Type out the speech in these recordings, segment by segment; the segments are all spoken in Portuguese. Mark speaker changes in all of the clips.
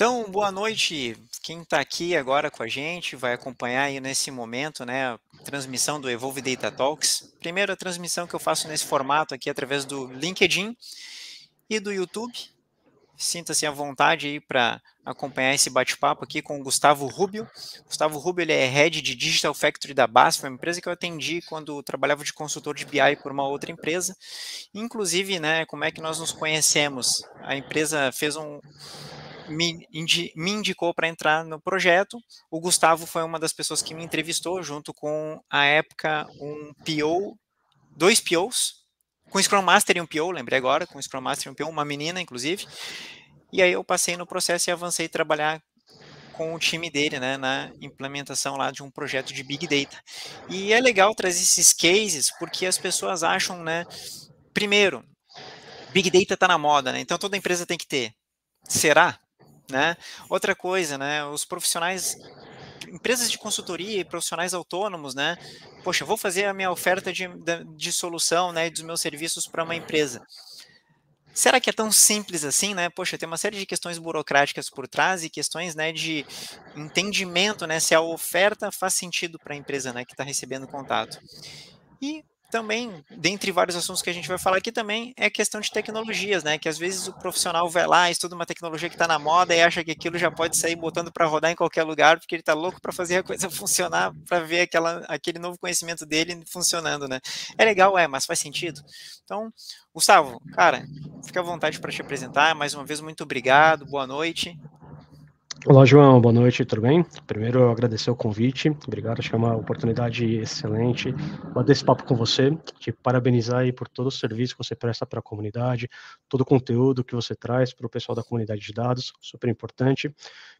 Speaker 1: Então, boa noite. Quem está aqui agora com a gente vai acompanhar aí nesse momento né, a transmissão do Evolve Data Talks. Primeira transmissão que eu faço nesse formato aqui através do LinkedIn e do YouTube. Sinta-se à vontade aí para acompanhar esse bate-papo aqui com o Gustavo Rubio. Gustavo Rubio ele é head de Digital Factory da BASF, uma empresa que eu atendi quando trabalhava de consultor de BI por uma outra empresa. Inclusive, né, como é que nós nos conhecemos? A empresa fez um, me, indi, me indicou para entrar no projeto. O Gustavo foi uma das pessoas que me entrevistou, junto com, a época, um PO, dois POs, com Scrum Master e um PO, lembrei agora, com Scrum Master e um PO, uma menina, inclusive. E aí eu passei no processo e avancei a trabalhar com o time dele, né, na implementação lá de um projeto de Big Data. E é legal trazer esses cases, porque as pessoas acham, né, primeiro, Big Data está na moda, né, então toda empresa tem que ter. Será? Né? Outra coisa, né? Os profissionais, empresas de consultoria e profissionais autônomos, né? Poxa, vou fazer a minha oferta de, de, de solução, né? Dos meus serviços para uma empresa. Será que é tão simples assim, né? Poxa, tem uma série de questões burocráticas por trás e questões, né, de entendimento, né, se a oferta faz sentido para a empresa, né, que está recebendo contato. E também, dentre vários assuntos que a gente vai falar aqui também, é questão de tecnologias, né? Que às vezes o profissional vai lá, estuda uma tecnologia que está na moda e acha que aquilo já pode sair botando para rodar em qualquer lugar, porque ele está louco para fazer a coisa funcionar, para ver aquela, aquele novo conhecimento dele funcionando, né? É legal, é, mas faz sentido. Então, Gustavo, cara, fica à vontade para te apresentar. Mais uma vez, muito obrigado, boa noite
Speaker 2: Olá, João. Boa noite, tudo bem? Primeiro, eu agradecer o convite. Obrigado, acho que é uma oportunidade excelente bater esse papo com você, te parabenizar aí por todo o serviço que você presta para a comunidade, todo o conteúdo que você traz para o pessoal da comunidade de dados, super importante.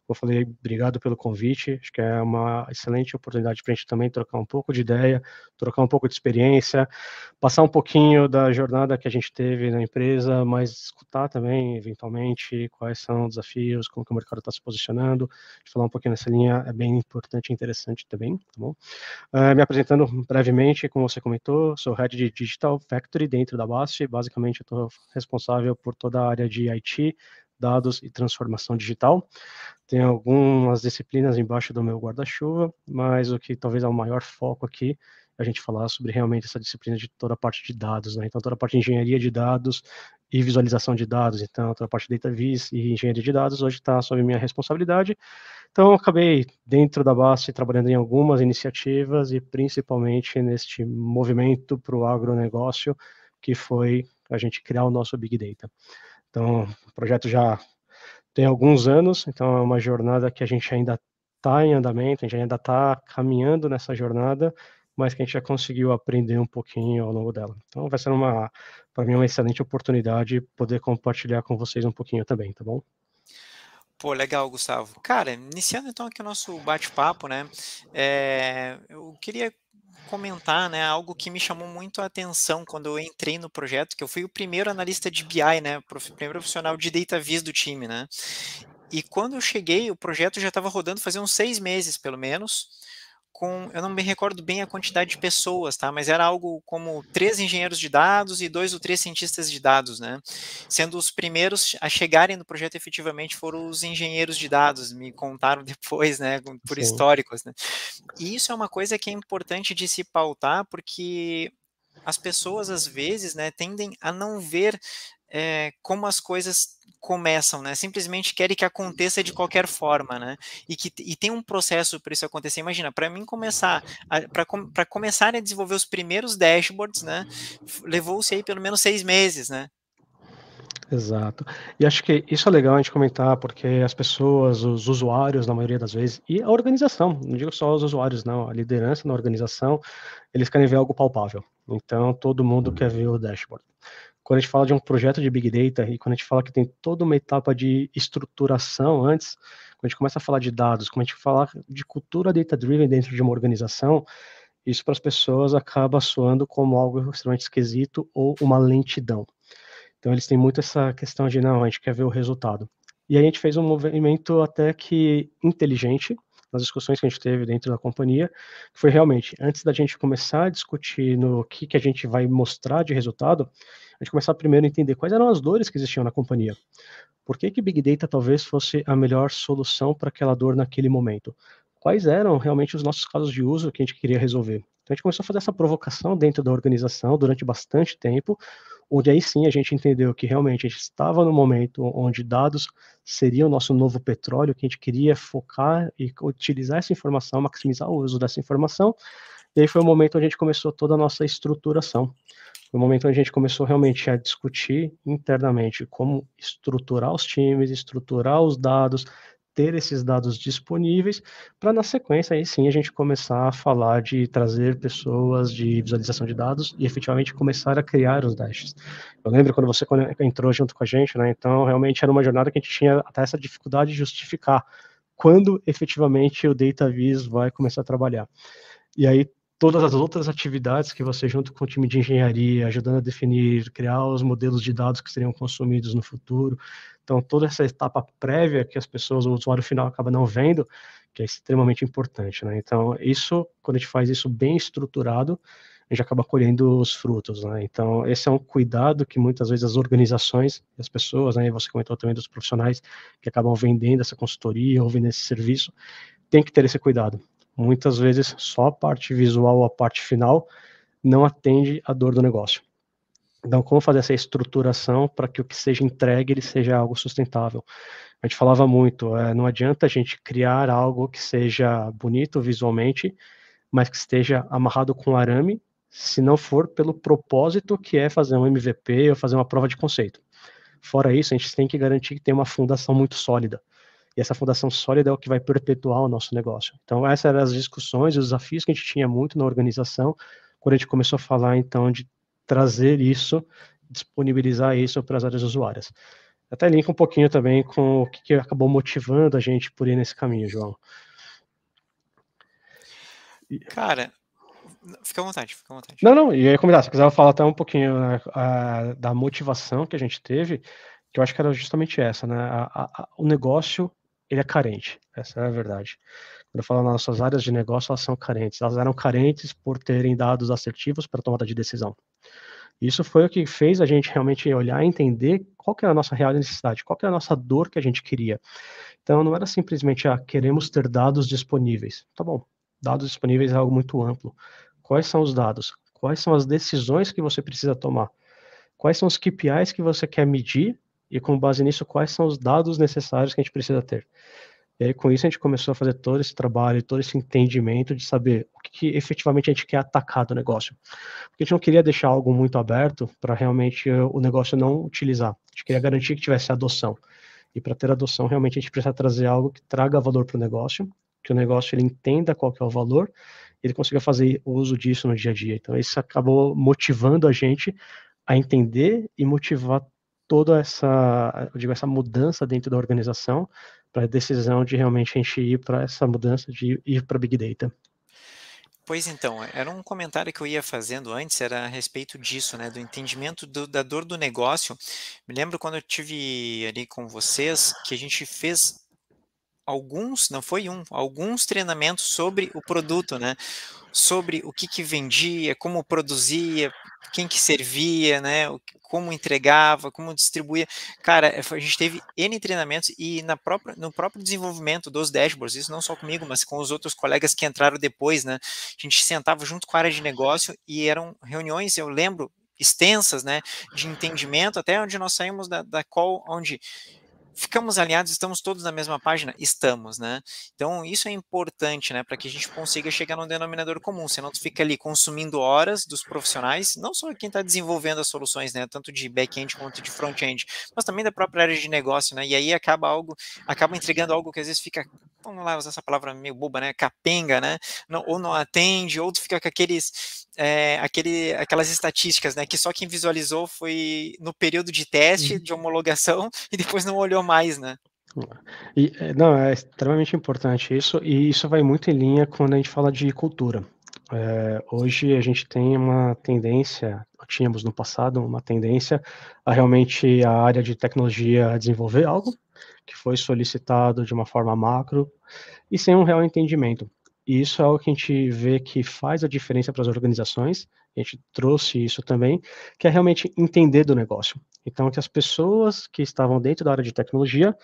Speaker 2: Como eu falei, obrigado pelo convite. Acho que é uma excelente oportunidade para a gente também trocar um pouco de ideia, trocar um pouco de experiência, passar um pouquinho da jornada que a gente teve na empresa, mas escutar também, eventualmente, quais são os desafios, como que o mercado está se posicionando funcionando, de falar um pouquinho nessa linha, é bem importante e interessante também, tá bom? Uh, me apresentando brevemente, como você comentou, sou Head de Digital Factory dentro da BASF, basicamente eu estou responsável por toda a área de IT, dados e transformação digital. Tem algumas disciplinas embaixo do meu guarda-chuva, mas o que talvez é o maior foco aqui a gente falar sobre realmente essa disciplina de toda a parte de dados, né? Então, toda a parte de engenharia de dados e visualização de dados, então, toda a parte de data viz e engenharia de dados hoje está sob minha responsabilidade. Então, acabei dentro da base trabalhando em algumas iniciativas e principalmente neste movimento para o agronegócio, que foi a gente criar o nosso Big Data. Então, o projeto já tem alguns anos, então é uma jornada que a gente ainda está em andamento, a gente ainda está caminhando nessa jornada mas que a gente já conseguiu aprender um pouquinho ao longo dela. Então vai ser uma, para mim, uma excelente oportunidade poder compartilhar com vocês um pouquinho também, tá bom?
Speaker 1: Pô, legal, Gustavo. Cara, iniciando então aqui o nosso bate-papo, né? É, eu queria comentar, né, algo que me chamou muito a atenção quando eu entrei no projeto, que eu fui o primeiro analista de BI, né, prof, primeiro profissional de data viz do time, né? E quando eu cheguei, o projeto já estava rodando fazia uns seis meses, pelo menos com, eu não me recordo bem a quantidade de pessoas, tá? Mas era algo como três engenheiros de dados e dois ou três cientistas de dados, né? Sendo os primeiros a chegarem no projeto efetivamente foram os engenheiros de dados, me contaram depois, né? Por Sim. históricos, né? E isso é uma coisa que é importante de se pautar, porque as pessoas às vezes, né, tendem a não ver é, como as coisas começam, né? Simplesmente querem que aconteça de qualquer forma, né? E que e tem um processo para isso acontecer. Imagina, para mim começar, para com, começar a desenvolver os primeiros dashboards, né? Levou-se aí pelo menos seis meses, né?
Speaker 2: Exato. E acho que isso é legal a gente comentar, porque as pessoas, os usuários, na maioria das vezes, e a organização, não digo só os usuários, não, a liderança na organização, eles querem ver algo palpável. Então, todo mundo quer ver o dashboard quando a gente fala de um projeto de Big Data e quando a gente fala que tem toda uma etapa de estruturação antes, quando a gente começa a falar de dados, quando a gente fala de cultura data-driven dentro de uma organização, isso para as pessoas acaba soando como algo extremamente esquisito ou uma lentidão. Então eles têm muito essa questão de não, a gente quer ver o resultado. E a gente fez um movimento até que inteligente, nas discussões que a gente teve dentro da companhia, que foi realmente, antes da gente começar a discutir no que, que a gente vai mostrar de resultado, a gente começar primeiro a entender quais eram as dores que existiam na companhia. Por que, que Big Data talvez fosse a melhor solução para aquela dor naquele momento? Quais eram realmente os nossos casos de uso que a gente queria resolver? Então a gente começou a fazer essa provocação dentro da organização durante bastante tempo, onde aí sim a gente entendeu que realmente a gente estava no momento onde dados seria o nosso novo petróleo, que a gente queria focar e utilizar essa informação, maximizar o uso dessa informação. E aí foi o momento onde a gente começou toda a nossa estruturação. Foi o momento onde a gente começou realmente a discutir internamente como estruturar os times, estruturar os dados, ter esses dados disponíveis, para na sequência aí sim a gente começar a falar de trazer pessoas de visualização de dados e efetivamente começar a criar os dashs. Eu lembro quando você entrou junto com a gente, né? Então realmente era uma jornada que a gente tinha até essa dificuldade de justificar quando efetivamente o DataVis vai começar a trabalhar. E aí todas as outras atividades que você, junto com o time de engenharia, ajudando a definir, criar os modelos de dados que seriam consumidos no futuro. Então, toda essa etapa prévia que as pessoas, o usuário final, acaba não vendo, que é extremamente importante. Né? Então, isso, quando a gente faz isso bem estruturado, a gente acaba colhendo os frutos, né? Então, esse é um cuidado que muitas vezes as organizações as pessoas, né? Você comentou também dos profissionais que acabam vendendo essa consultoria ou vendendo esse serviço, tem que ter esse cuidado muitas vezes só a parte visual ou a parte final não atende à dor do negócio. Então, como fazer essa estruturação para que o que seja entregue ele seja algo sustentável? A gente falava muito, é, não adianta a gente criar algo que seja bonito visualmente, mas que esteja amarrado com arame, se não for pelo propósito que é fazer um MVP ou fazer uma prova de conceito. Fora isso, a gente tem que garantir que tem uma fundação muito sólida. E essa fundação sólida é o que vai perpetuar o nosso negócio. Então, essas eram as discussões, os desafios que a gente tinha muito na organização, quando a gente começou a falar, então, de trazer isso, disponibilizar isso para as áreas usuárias. Até linka um pouquinho também com o que acabou motivando a gente por ir nesse caminho, João.
Speaker 1: Cara, fica à vontade, fica à vontade. Não,
Speaker 2: não, e aí comentar, se quiser falar até um pouquinho né, a, da motivação que a gente teve, que eu acho que era justamente essa, né? A, a, o negócio ele é carente. Essa é a verdade. Quando eu falo nas nossas áreas de negócio, elas são carentes. Elas eram carentes por terem dados assertivos para tomada de decisão. Isso foi o que fez a gente realmente olhar e entender qual que era a nossa real necessidade, qual que era a nossa dor que a gente queria. Então, não era simplesmente, ah, queremos ter dados disponíveis. Tá bom, dados disponíveis é algo muito amplo. Quais são os dados? Quais são as decisões que você precisa tomar? Quais são os KPIs que você quer medir e com base nisso, quais são os dados necessários que a gente precisa ter. E aí, com isso, a gente começou a fazer todo esse trabalho, todo esse entendimento de saber o que, que efetivamente a gente quer atacar do negócio. Porque a gente não queria deixar algo muito aberto para realmente eh, o negócio não utilizar. A gente queria garantir que tivesse adoção. E para ter adoção, realmente a gente precisa trazer algo que traga valor para o negócio, que o negócio ele entenda qual que é o valor, e ele consiga fazer uso disso no dia a dia. Então, isso acabou motivando a gente a entender e motivar toda essa, eu digo, essa mudança dentro da organização para a decisão de realmente a gente ir para essa mudança de ir para Big Data.
Speaker 1: Pois então, era um comentário que eu ia fazendo antes, era a respeito disso, né, do entendimento do, da dor do negócio. Me lembro quando eu tive ali com vocês que a gente fez alguns, não foi um, alguns treinamentos sobre o produto, né? sobre o que, que vendia, como produzia, quem que servia, né? Como entregava, como distribuía. Cara, é, a gente teve N treinamentos e na própria, no próprio desenvolvimento dos dashboards, isso não só comigo, mas com os outros colegas que entraram depois, né? A gente sentava junto com a área de negócio e eram reuniões, eu lembro, extensas, né? De entendimento, até onde nós saímos da, da call, onde ficamos alinhados, estamos todos na mesma página? Estamos, né? Então, isso é importante, né, para que a gente consiga chegar num denominador comum, senão tu fica ali consumindo horas dos profissionais, não só quem está desenvolvendo as soluções, né, tanto de back-end quanto de front-end, mas também da própria área de negócio, né, e aí acaba algo, acaba entregando algo que às vezes fica, vamos lá usar essa palavra meio boba, né, capenga, né, não, ou não atende, ou tu fica com aqueles, é, aquele, aquelas estatísticas, né, que só quem visualizou foi no período de teste, de homologação, e depois não olhou mais, né?
Speaker 2: E, é, não, é extremamente importante isso, e isso vai muito em linha quando a gente fala de cultura. É, hoje a gente tem uma tendência, tínhamos no passado uma tendência a realmente a área de tecnologia desenvolver algo que foi solicitado de uma forma macro e sem um real entendimento. E isso é algo que a gente vê que faz a diferença para as organizações a gente trouxe isso também, que é realmente entender do negócio. Então, que as pessoas que estavam dentro da área de tecnologia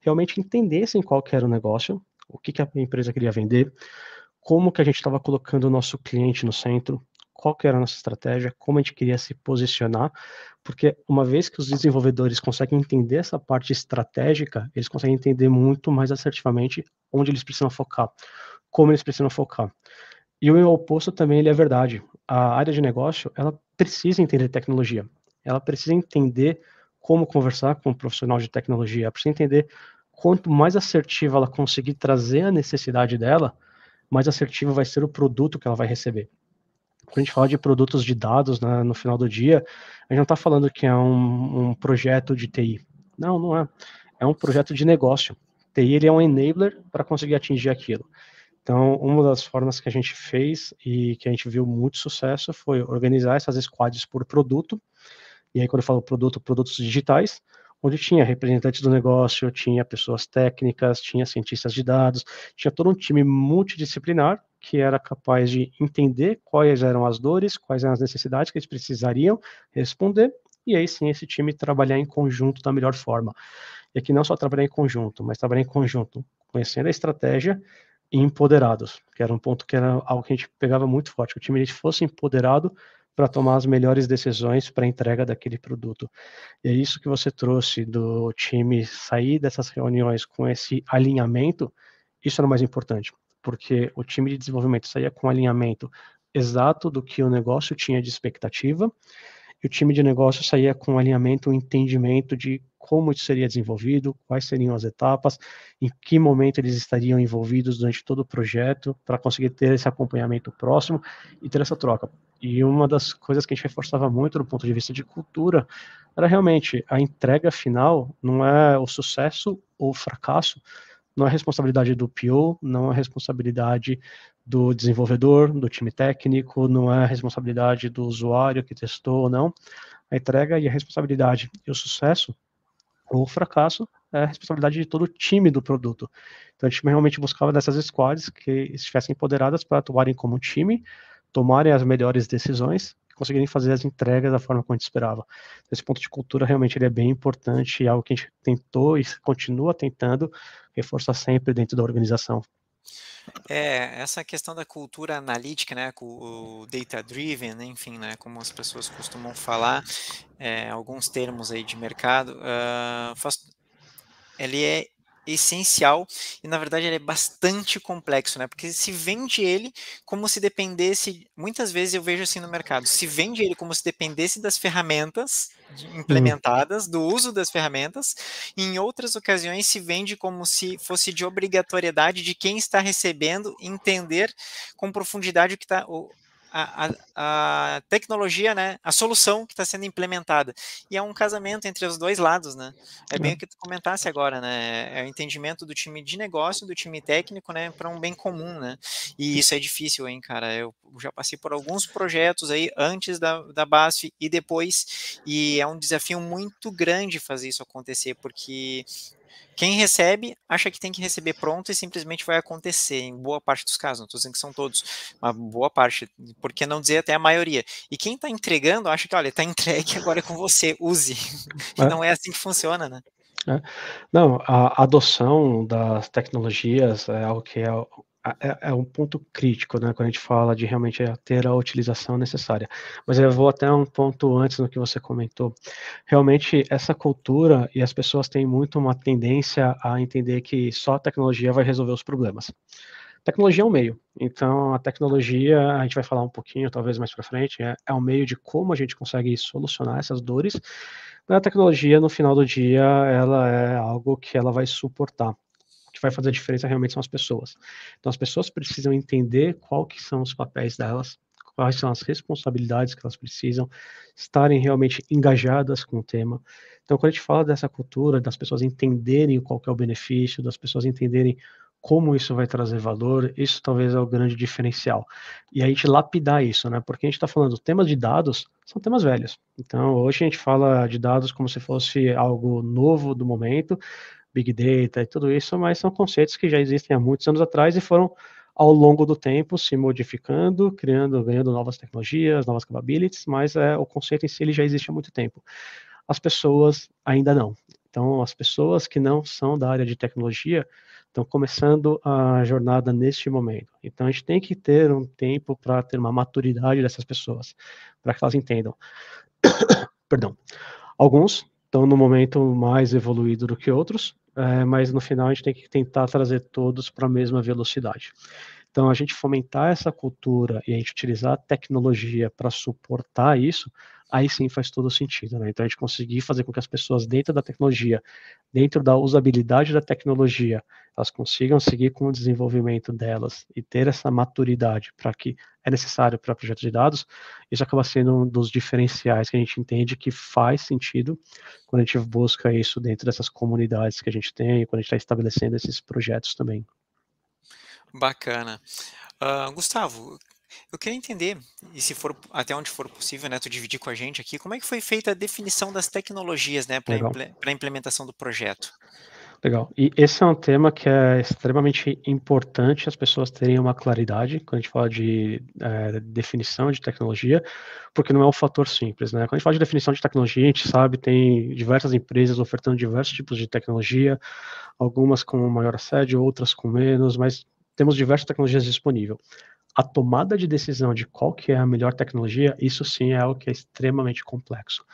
Speaker 2: realmente entendessem qual era o negócio, o que, que a empresa queria vender, como que a gente estava colocando o nosso cliente no centro, qual que era a nossa estratégia, como a gente queria se posicionar, porque uma vez que os desenvolvedores conseguem entender essa parte estratégica, eles conseguem entender muito mais assertivamente onde eles precisam focar, como eles precisam focar. E o oposto também ele é verdade. A área de negócio, ela precisa entender tecnologia. Ela precisa entender como conversar com um profissional de tecnologia. Ela precisa entender quanto mais assertiva ela conseguir trazer a necessidade dela, mais assertivo vai ser o produto que ela vai receber. Quando a gente fala de produtos de dados né, no final do dia, a gente não está falando que é um, um, projeto de TI. Não, não é. É um projeto de negócio. TI ele é um enabler para conseguir atingir aquilo. Então, uma das formas que a gente fez e que a gente viu muito sucesso foi organizar essas squads por produto. E aí, quando eu falo produto, produtos digitais, onde tinha representantes do negócio, tinha pessoas técnicas, tinha cientistas de dados, tinha todo um time multidisciplinar que era capaz de entender quais eram as dores, quais eram as necessidades que eles precisariam responder, e aí sim esse time trabalhar em conjunto da melhor forma. E aqui não só trabalhar em conjunto, mas trabalhar em conjunto, conhecendo a estratégia, empoderados, que era um ponto que era algo que a gente pegava muito forte, que o time fosse empoderado para tomar as melhores decisões para a entrega daquele produto. E é isso que você trouxe do time sair dessas reuniões com esse alinhamento, isso era o mais importante, porque o time de desenvolvimento saía com alinhamento exato do que o negócio tinha de expectativa, e o time de negócio saía com um alinhamento, um entendimento de como isso seria desenvolvido, quais seriam as etapas, em que momento eles estariam envolvidos durante todo o projeto, para conseguir ter esse acompanhamento próximo e ter essa troca. E uma das coisas que a gente reforçava muito do ponto de vista de cultura era realmente a entrega final não é o sucesso ou o fracasso, não é responsabilidade do PO, não é responsabilidade do desenvolvedor, do time técnico, não é a responsabilidade do usuário que testou ou não. A entrega e a responsabilidade e o sucesso ou o fracasso é a responsabilidade de todo o time do produto. Então a gente realmente buscava dessas squads que estivessem empoderadas para atuarem como time, tomarem as melhores decisões e conseguirem fazer as entregas da forma como a gente esperava. Esse ponto de cultura realmente ele é bem importante, e é algo que a gente tentou e continua tentando reforçar sempre dentro da organização.
Speaker 1: É, essa questão da cultura analítica, né, o data driven, enfim, né, como as pessoas costumam falar, é, alguns termos aí de mercado, uh, faz, ele é essencial e na verdade ele é bastante complexo, né? Porque se vende ele como se dependesse, muitas vezes eu vejo assim no mercado, se vende ele como se dependesse das ferramentas uhum. implementadas, do uso das ferramentas, e em outras ocasiões se vende como se fosse de obrigatoriedade de quem está recebendo entender com profundidade o que está a, a, tecnologia, né, a solução que está sendo implementada. E é um casamento entre os dois lados, né? É bem o que tu comentasse agora, né? É, é o entendimento do time de negócio, do time técnico, né, para um bem comum, né? E isso é difícil, hein, cara? Eu já passei por alguns projetos aí antes da, da BASF e depois, e é um desafio muito grande fazer isso acontecer, porque quem recebe, acha que tem que receber pronto e simplesmente vai acontecer, em boa parte dos casos. Não estou dizendo que são todos, mas boa parte, por que não dizer até a maioria. E quem está entregando, acha que, olha, está entregue, agora é com você, use. É. Não é assim que funciona, né?
Speaker 2: É. Não, a adoção das tecnologias é algo que é é, é, um ponto crítico, né, quando a gente fala de realmente ter a utilização necessária. Mas eu vou até um ponto antes do que você comentou. Realmente, essa cultura e as pessoas têm muito uma tendência a entender que só a tecnologia vai resolver os problemas. Tecnologia é um meio, então a tecnologia, a gente vai falar um pouquinho, talvez mais para frente, é, é um meio de como a gente consegue solucionar essas dores, mas a tecnologia, no final do dia, ela é algo que ela vai suportar que vai fazer a diferença realmente são as pessoas. Então as pessoas precisam entender qual que são os papéis delas, quais são as responsabilidades que elas precisam, estarem realmente engajadas com o tema. Então quando a gente fala dessa cultura, das pessoas entenderem qual é o benefício, das pessoas entenderem como isso vai trazer valor, isso talvez é o grande diferencial. E a gente lapidar isso, né? Porque a gente está falando, temas de dados são temas velhos. Então, hoje a gente fala de dados como se fosse algo novo do momento, Big Data e tudo isso, mas são conceitos que já existem há muitos anos atrás e foram ao longo do tempo se modificando, criando, ganhando novas tecnologias, novas capabilities, mas é, o conceito em si ele já existe há muito tempo. As pessoas ainda não. Então, as pessoas que não são da área de tecnologia estão começando a jornada neste momento. Então, a gente tem que ter um tempo para ter uma maturidade dessas pessoas, para que elas entendam. Perdão. Alguns estão no momento mais evoluído do que outros, é, mas no final a gente tem que tentar trazer todos para a mesma velocidade. Então, a gente fomentar essa cultura e a gente utilizar a tecnologia para suportar isso aí sim faz todo sentido, né? Então a gente conseguir fazer com que as pessoas dentro da tecnologia, dentro da usabilidade da tecnologia, elas consigam seguir com o desenvolvimento delas e ter essa maturidade para que é necessário para projetos de dados, isso acaba sendo um dos diferenciais que a gente entende que faz sentido quando a gente busca isso dentro dessas comunidades que a gente tem, quando a gente está estabelecendo esses projetos também.
Speaker 1: Bacana. Uh, Gustavo, eu queria entender, e se for até onde for possível, né, tu dividir com a gente aqui, como é que foi feita a definição das tecnologias, né, para a implementação do projeto?
Speaker 2: Legal. E esse é um tema que é extremamente importante as pessoas terem uma claridade quando a gente fala de é, definição de tecnologia, porque não é um fator simples, né? Quando a gente fala de definição de tecnologia, a gente sabe tem diversas empresas ofertando diversos tipos de tecnologia, algumas com maior sede, outras com menos, mas temos diversas tecnologias disponíveis a tomada de decisão de qual que é a melhor tecnologia, isso sim é algo que é extremamente complexo.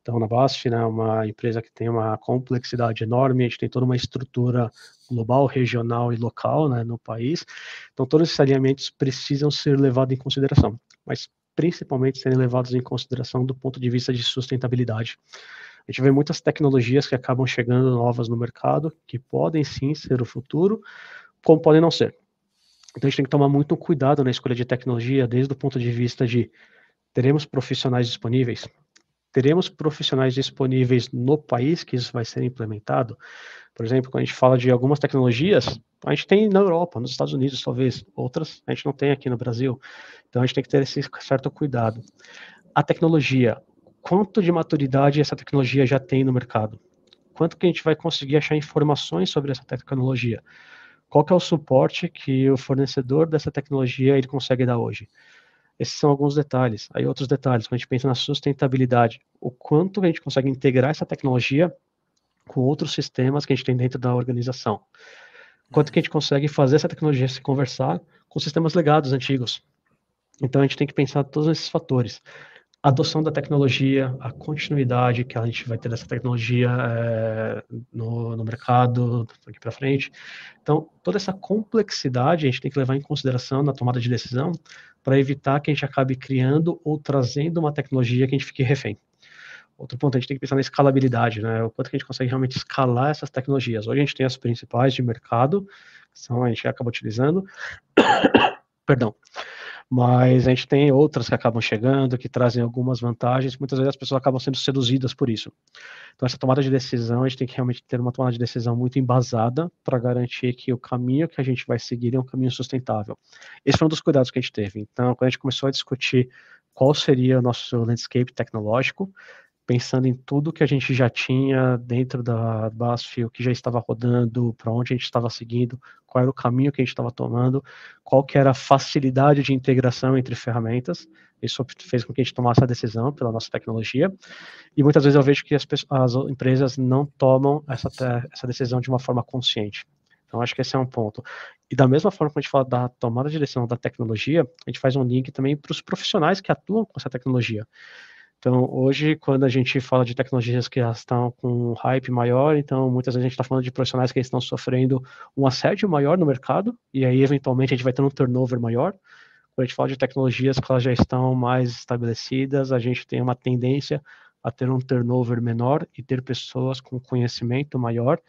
Speaker 2: Então, na BASF, né, uma empresa que tem uma complexidade enorme, a gente tem toda uma estrutura global, regional e local né, no país. Então, todos esses alinhamentos precisam ser levados em consideração, mas principalmente serem levados em consideração do ponto de vista de sustentabilidade. A gente vê muitas tecnologias que acabam chegando novas no mercado, que podem sim ser o futuro, como podem não ser. Então a gente tem que tomar muito cuidado na escolha de tecnologia, desde o ponto de vista de teremos profissionais disponíveis, teremos profissionais disponíveis no país que isso vai ser implementado. Por exemplo, quando a gente fala de algumas tecnologias, a gente tem na Europa, nos Estados Unidos, talvez, outras a gente não tem aqui no Brasil. Então a gente tem que ter esse certo cuidado. A tecnologia, quanto de maturidade essa tecnologia já tem no mercado? Quanto que a gente vai conseguir achar informações sobre essa tecnologia? qual que é o suporte que o fornecedor dessa tecnologia ele consegue dar hoje. Esses são alguns detalhes. Aí outros detalhes, quando a gente pensa na sustentabilidade, o quanto a gente consegue integrar essa tecnologia com outros sistemas que a gente tem dentro da organização. Quanto que a gente consegue fazer essa tecnologia se conversar com sistemas legados antigos. Então a gente tem que pensar todos esses fatores a adoção da tecnologia, a continuidade que a gente vai ter dessa tecnologia é, no, no, mercado daqui para frente. Então, toda essa complexidade a gente tem que levar em consideração na tomada de decisão para evitar que a gente acabe criando ou trazendo uma tecnologia que a gente fique refém. Outro ponto, a gente tem que pensar na escalabilidade, né? O quanto que a gente consegue realmente escalar essas tecnologias. Hoje a gente tem as principais de mercado, que são a gente acaba utilizando. Perdão mas a gente tem outras que acabam chegando, que trazem algumas vantagens, muitas vezes as pessoas acabam sendo seduzidas por isso. Então, essa tomada de decisão, a gente tem que realmente ter uma tomada de decisão muito embasada para garantir que o caminho que a gente vai seguir é um caminho sustentável. Esse foi um dos cuidados que a gente teve. Então, quando a gente começou a discutir qual seria o nosso landscape tecnológico, pensando em tudo que a gente já tinha dentro da BASF, o que já estava rodando, para onde a gente estava seguindo, qual era o caminho que a gente estava tomando, qual que era a facilidade de integração entre ferramentas. Isso fez com que a gente tomasse a decisão pela nossa tecnologia. E muitas vezes eu vejo que as, as empresas não tomam essa, essa decisão de uma forma consciente. Então, acho que esse é um ponto. E da mesma forma que a gente fala da tomada de decisão da tecnologia, a gente faz um link também para os profissionais que atuam com essa tecnologia. Então, hoje, quando a gente fala de tecnologias que estão com um hype maior, então muitas vezes a gente está falando de profissionais que estão sofrendo um assédio maior no mercado, e aí, eventualmente, a gente vai ter um turnover maior. Quando a gente fala de tecnologias que elas já estão mais estabelecidas, a gente tem uma tendência a ter um turnover menor e ter pessoas com conhecimento maior.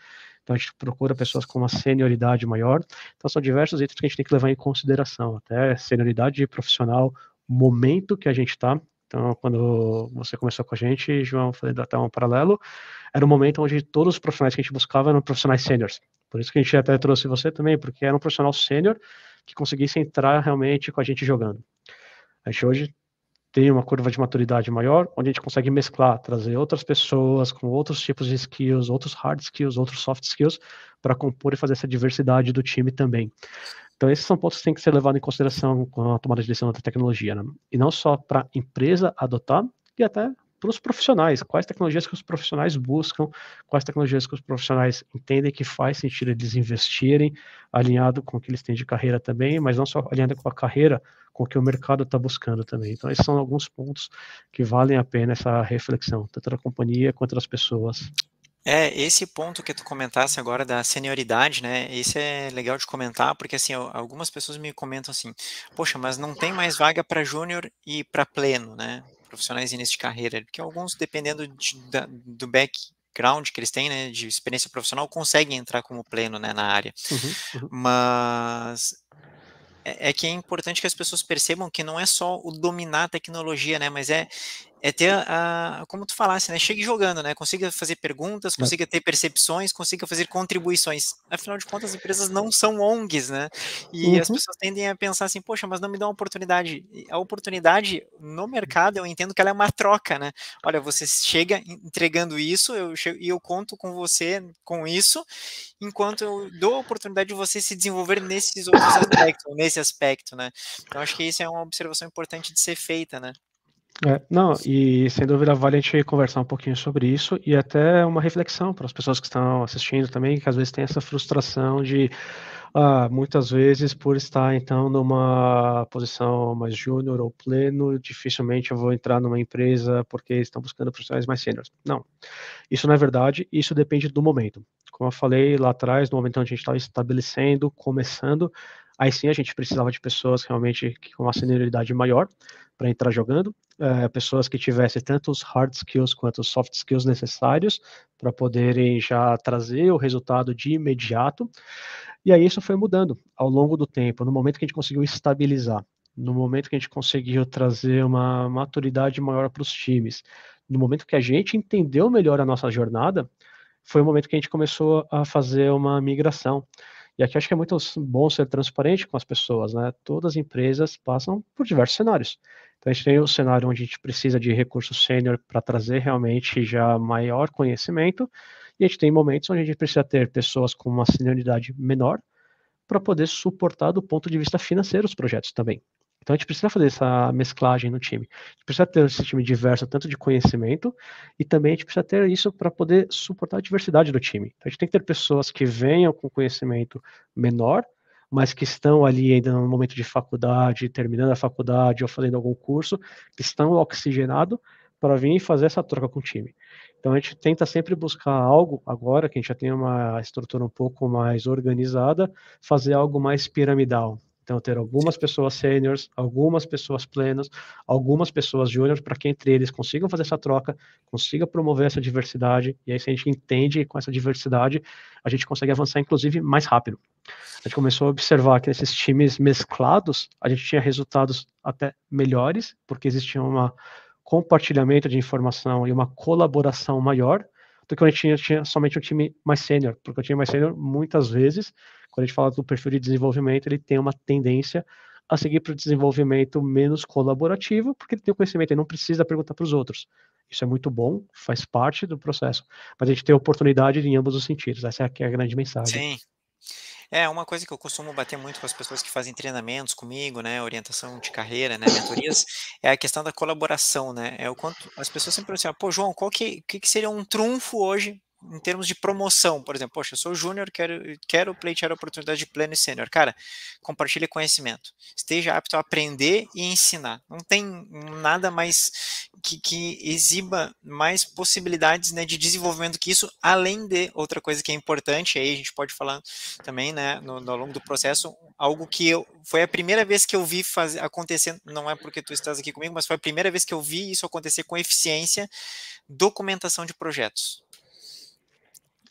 Speaker 2: Então, a gente procura pessoas com uma senioridade maior. Então, são diversos itens que a gente tem que levar em consideração, até senioridade profissional, momento que a gente está, então, quando você começou com a gente, João, foi até tá um paralelo, era um momento onde todos os profissionais que a gente buscava eram profissionais sêniores. Por isso que a gente até trouxe você também, porque era um profissional sênior que conseguisse entrar realmente com a gente jogando. A gente hoje tem uma curva de maturidade maior, onde a gente consegue mesclar, trazer outras pessoas com outros tipos de skills, outros hard skills, outros soft skills, para compor e fazer essa diversidade do time também. Então, esses são pontos que têm que ser levados em consideração com a tomada de decisão da tecnologia, né? e não só para a empresa adotar, e até para os profissionais, quais tecnologias que os profissionais buscam, quais tecnologias que os profissionais entendem que faz sentido eles investirem, alinhado com o que eles têm de carreira também, mas não só alinhado com a carreira, com o que o mercado está buscando também. Então, esses são alguns pontos que valem a pena essa reflexão, tanto da companhia quanto das pessoas.
Speaker 1: É, esse ponto que tu comentasse agora da senioridade, né? Esse é legal de comentar, porque assim, algumas pessoas me comentam assim: "Poxa, mas não tem mais vaga para júnior e para pleno, né? Profissionais início de carreira, porque alguns dependendo de, da, do background que eles têm, né, de experiência profissional, conseguem entrar como pleno, né, na área. Uhum, uhum. Mas é, é que é importante que as pessoas percebam que não é só o dominar a tecnologia, né? Mas é é ter a, como tu falasse, né? Chegue jogando, né? Consiga fazer perguntas, é. consiga ter percepções, consiga fazer contribuições. Afinal de contas, as empresas não são ONGs, né? E uhum. as pessoas tendem a pensar assim, poxa, mas não me dá uma oportunidade. A oportunidade no mercado, eu entendo que ela é uma troca, né? Olha, você chega entregando isso, eu chego, e eu conto com você com isso, enquanto eu dou a oportunidade de você se desenvolver nesses outros aspectos, nesse aspecto, né? Então acho que isso é uma observação importante de ser feita, né?
Speaker 2: É, não, e sem dúvida vale a gente conversar um pouquinho sobre isso e até uma reflexão para as pessoas que estão assistindo também, que às vezes tem essa frustração de ah, muitas vezes, por estar então numa posição mais júnior ou pleno, dificilmente eu vou entrar numa empresa porque estão buscando profissionais mais seniors Não, isso não é verdade, isso depende do momento. Como eu falei lá atrás, no momento onde a gente estava estabelecendo, começando, aí sim a gente precisava de pessoas realmente com uma senioridade maior para entrar jogando, é, pessoas que tivessem tanto os hard skills quanto os soft skills necessários para poderem já trazer o resultado de imediato. E aí isso foi mudando ao longo do tempo, no momento que a gente conseguiu estabilizar, no momento que a gente conseguiu trazer uma maturidade maior para os times, no momento que a gente entendeu melhor a nossa jornada, foi o momento que a gente começou a fazer uma migração. E aqui acho que é muito bom ser transparente com as pessoas, né? Todas as empresas passam por diversos cenários. Então a gente tem o cenário onde a gente precisa de recursos sênior para trazer realmente já maior conhecimento, e a gente tem momentos onde a gente precisa ter pessoas com uma senioridade menor para poder suportar do ponto de vista financeiro os projetos também. Então a gente precisa fazer essa mesclagem no time. A gente precisa ter esse time diverso, tanto de conhecimento, e também a gente precisa ter isso para poder suportar a diversidade do time. Então, a gente tem que ter pessoas que venham com conhecimento menor, mas que estão ali ainda no momento de faculdade, terminando a faculdade ou fazendo algum curso, que estão oxigenados para vir fazer essa troca com o time. Então a gente tenta sempre buscar algo, agora que a gente já tem uma estrutura um pouco mais organizada, fazer algo mais piramidal. Então, ter algumas pessoas sêniores, algumas pessoas plenas, algumas pessoas júniores, para que entre eles consigam fazer essa troca, consiga promover essa diversidade, e aí se a gente entende com essa diversidade, a gente consegue avançar, inclusive, mais rápido. A gente começou a observar que nesses times mesclados, a gente tinha resultados até melhores, porque existia uma compartilhamento de informação e uma colaboração maior do que quando a gente tinha, tinha somente um time mais sênior, porque o time mais sênior, muitas vezes, quando a gente fala do perfil de desenvolvimento, ele tem uma tendência a seguir para o desenvolvimento menos colaborativo, porque ele tem o conhecimento, ele não precisa perguntar para os outros. Isso é muito bom, faz parte do processo, mas a gente tem oportunidade em ambos os sentidos, essa é a é grande mensagem. Sim,
Speaker 1: é, uma coisa que eu costumo bater muito com as pessoas que fazem treinamentos comigo, né, orientação de carreira, né, mentorias, é a questão da colaboração, né, é o quanto as pessoas sempre pensam, assim, ah, pô, João, qual que, que, que seria um trunfo hoje em termos de promoção, por exemplo, poxa, eu sou júnior, quero, quero pleitear a oportunidade de pleno e sênior. Cara, compartilhe conhecimento. Esteja apto a aprender e ensinar. Não tem nada mais que, que exiba mais possibilidades né, de desenvolvimento que isso, além de outra coisa que é importante, aí a gente pode falar também, né, no, ao longo do processo, algo que eu, foi a primeira vez que eu vi fazer, acontecendo, não é porque tu estás aqui comigo, mas foi a primeira vez que eu vi isso acontecer com eficiência, documentação de projetos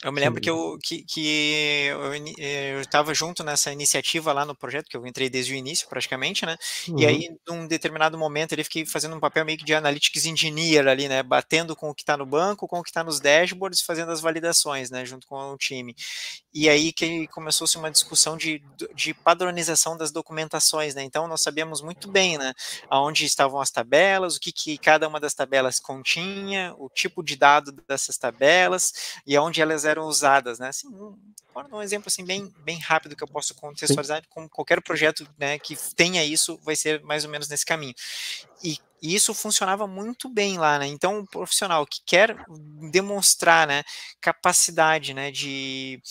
Speaker 1: eu me lembro que eu, que, que eu, estava junto nessa iniciativa lá no projeto, que eu entrei desde o início praticamente, né? Uhum. E aí, uhum. num determinado momento, ele fiquei fazendo um papel meio que de analytics engineer ali, né? Batendo com o que está no banco, com o que está nos dashboards, fazendo as validações, né? Junto com o time. E aí que começou-se uma discussão de, de padronização das documentações, né? Então, nós sabíamos muito bem, né? Aonde estavam as tabelas, o que, que cada uma das tabelas continha, o tipo de dado dessas tabelas e aonde elas eram usadas, né? Assim, um, um exemplo assim bem, bem rápido que eu posso contextualizar, como qualquer projeto né, que tenha isso, vai ser mais ou menos nesse caminho. E, e isso funcionava muito bem lá, né? Então, o um profissional que quer demonstrar, né, capacidade, né, de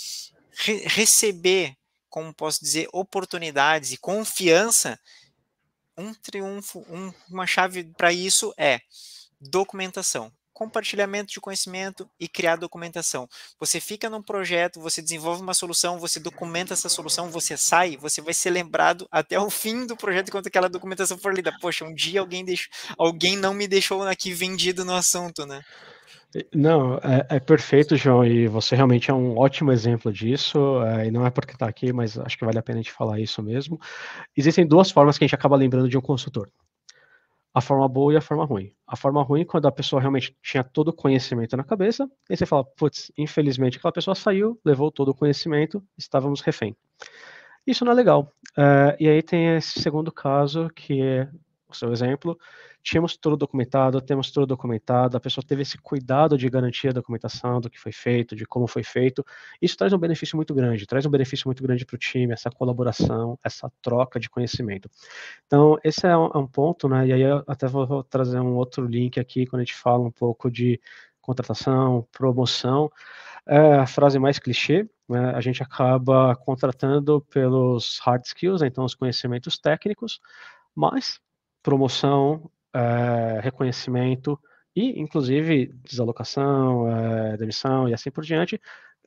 Speaker 1: re receber, como posso dizer, oportunidades e confiança, um triunfo, um, uma chave para isso é documentação compartilhamento de conhecimento e criar documentação. Você fica num projeto, você desenvolve uma solução, você documenta essa solução, você sai, você vai ser lembrado até o fim do projeto enquanto aquela documentação for lida. Poxa, um dia alguém deixou, alguém não me deixou aqui vendido no assunto, né?
Speaker 2: Não, é, é, perfeito, João, e você realmente é um ótimo exemplo disso, é, e não é porque está aqui, mas acho que vale a pena a gente falar isso mesmo. Existem duas formas que a gente acaba lembrando de um consultor a forma boa e a forma ruim. A forma ruim, quando a pessoa realmente tinha todo o conhecimento na cabeça, e você fala, putz, infelizmente aquela pessoa saiu, levou todo o conhecimento, estávamos refém. Isso não é legal. Uh, e aí tem esse segundo caso, que é o seu exemplo, tínhamos tudo documentado, temos tudo documentado, a pessoa teve esse cuidado de garantir a documentação do que foi feito, de como foi feito. Isso traz um benefício muito grande, traz um benefício muito grande para o time, essa colaboração, essa troca de conhecimento. Então, esse é um, é um ponto, né? E aí eu até vou trazer um outro link aqui quando a gente fala um pouco de contratação, promoção. É a frase mais clichê, né? a gente acaba contratando pelos hard skills, né, então os conhecimentos técnicos, mas promoção é, reconhecimento e, inclusive, desalocação, é, demissão e assim por diante,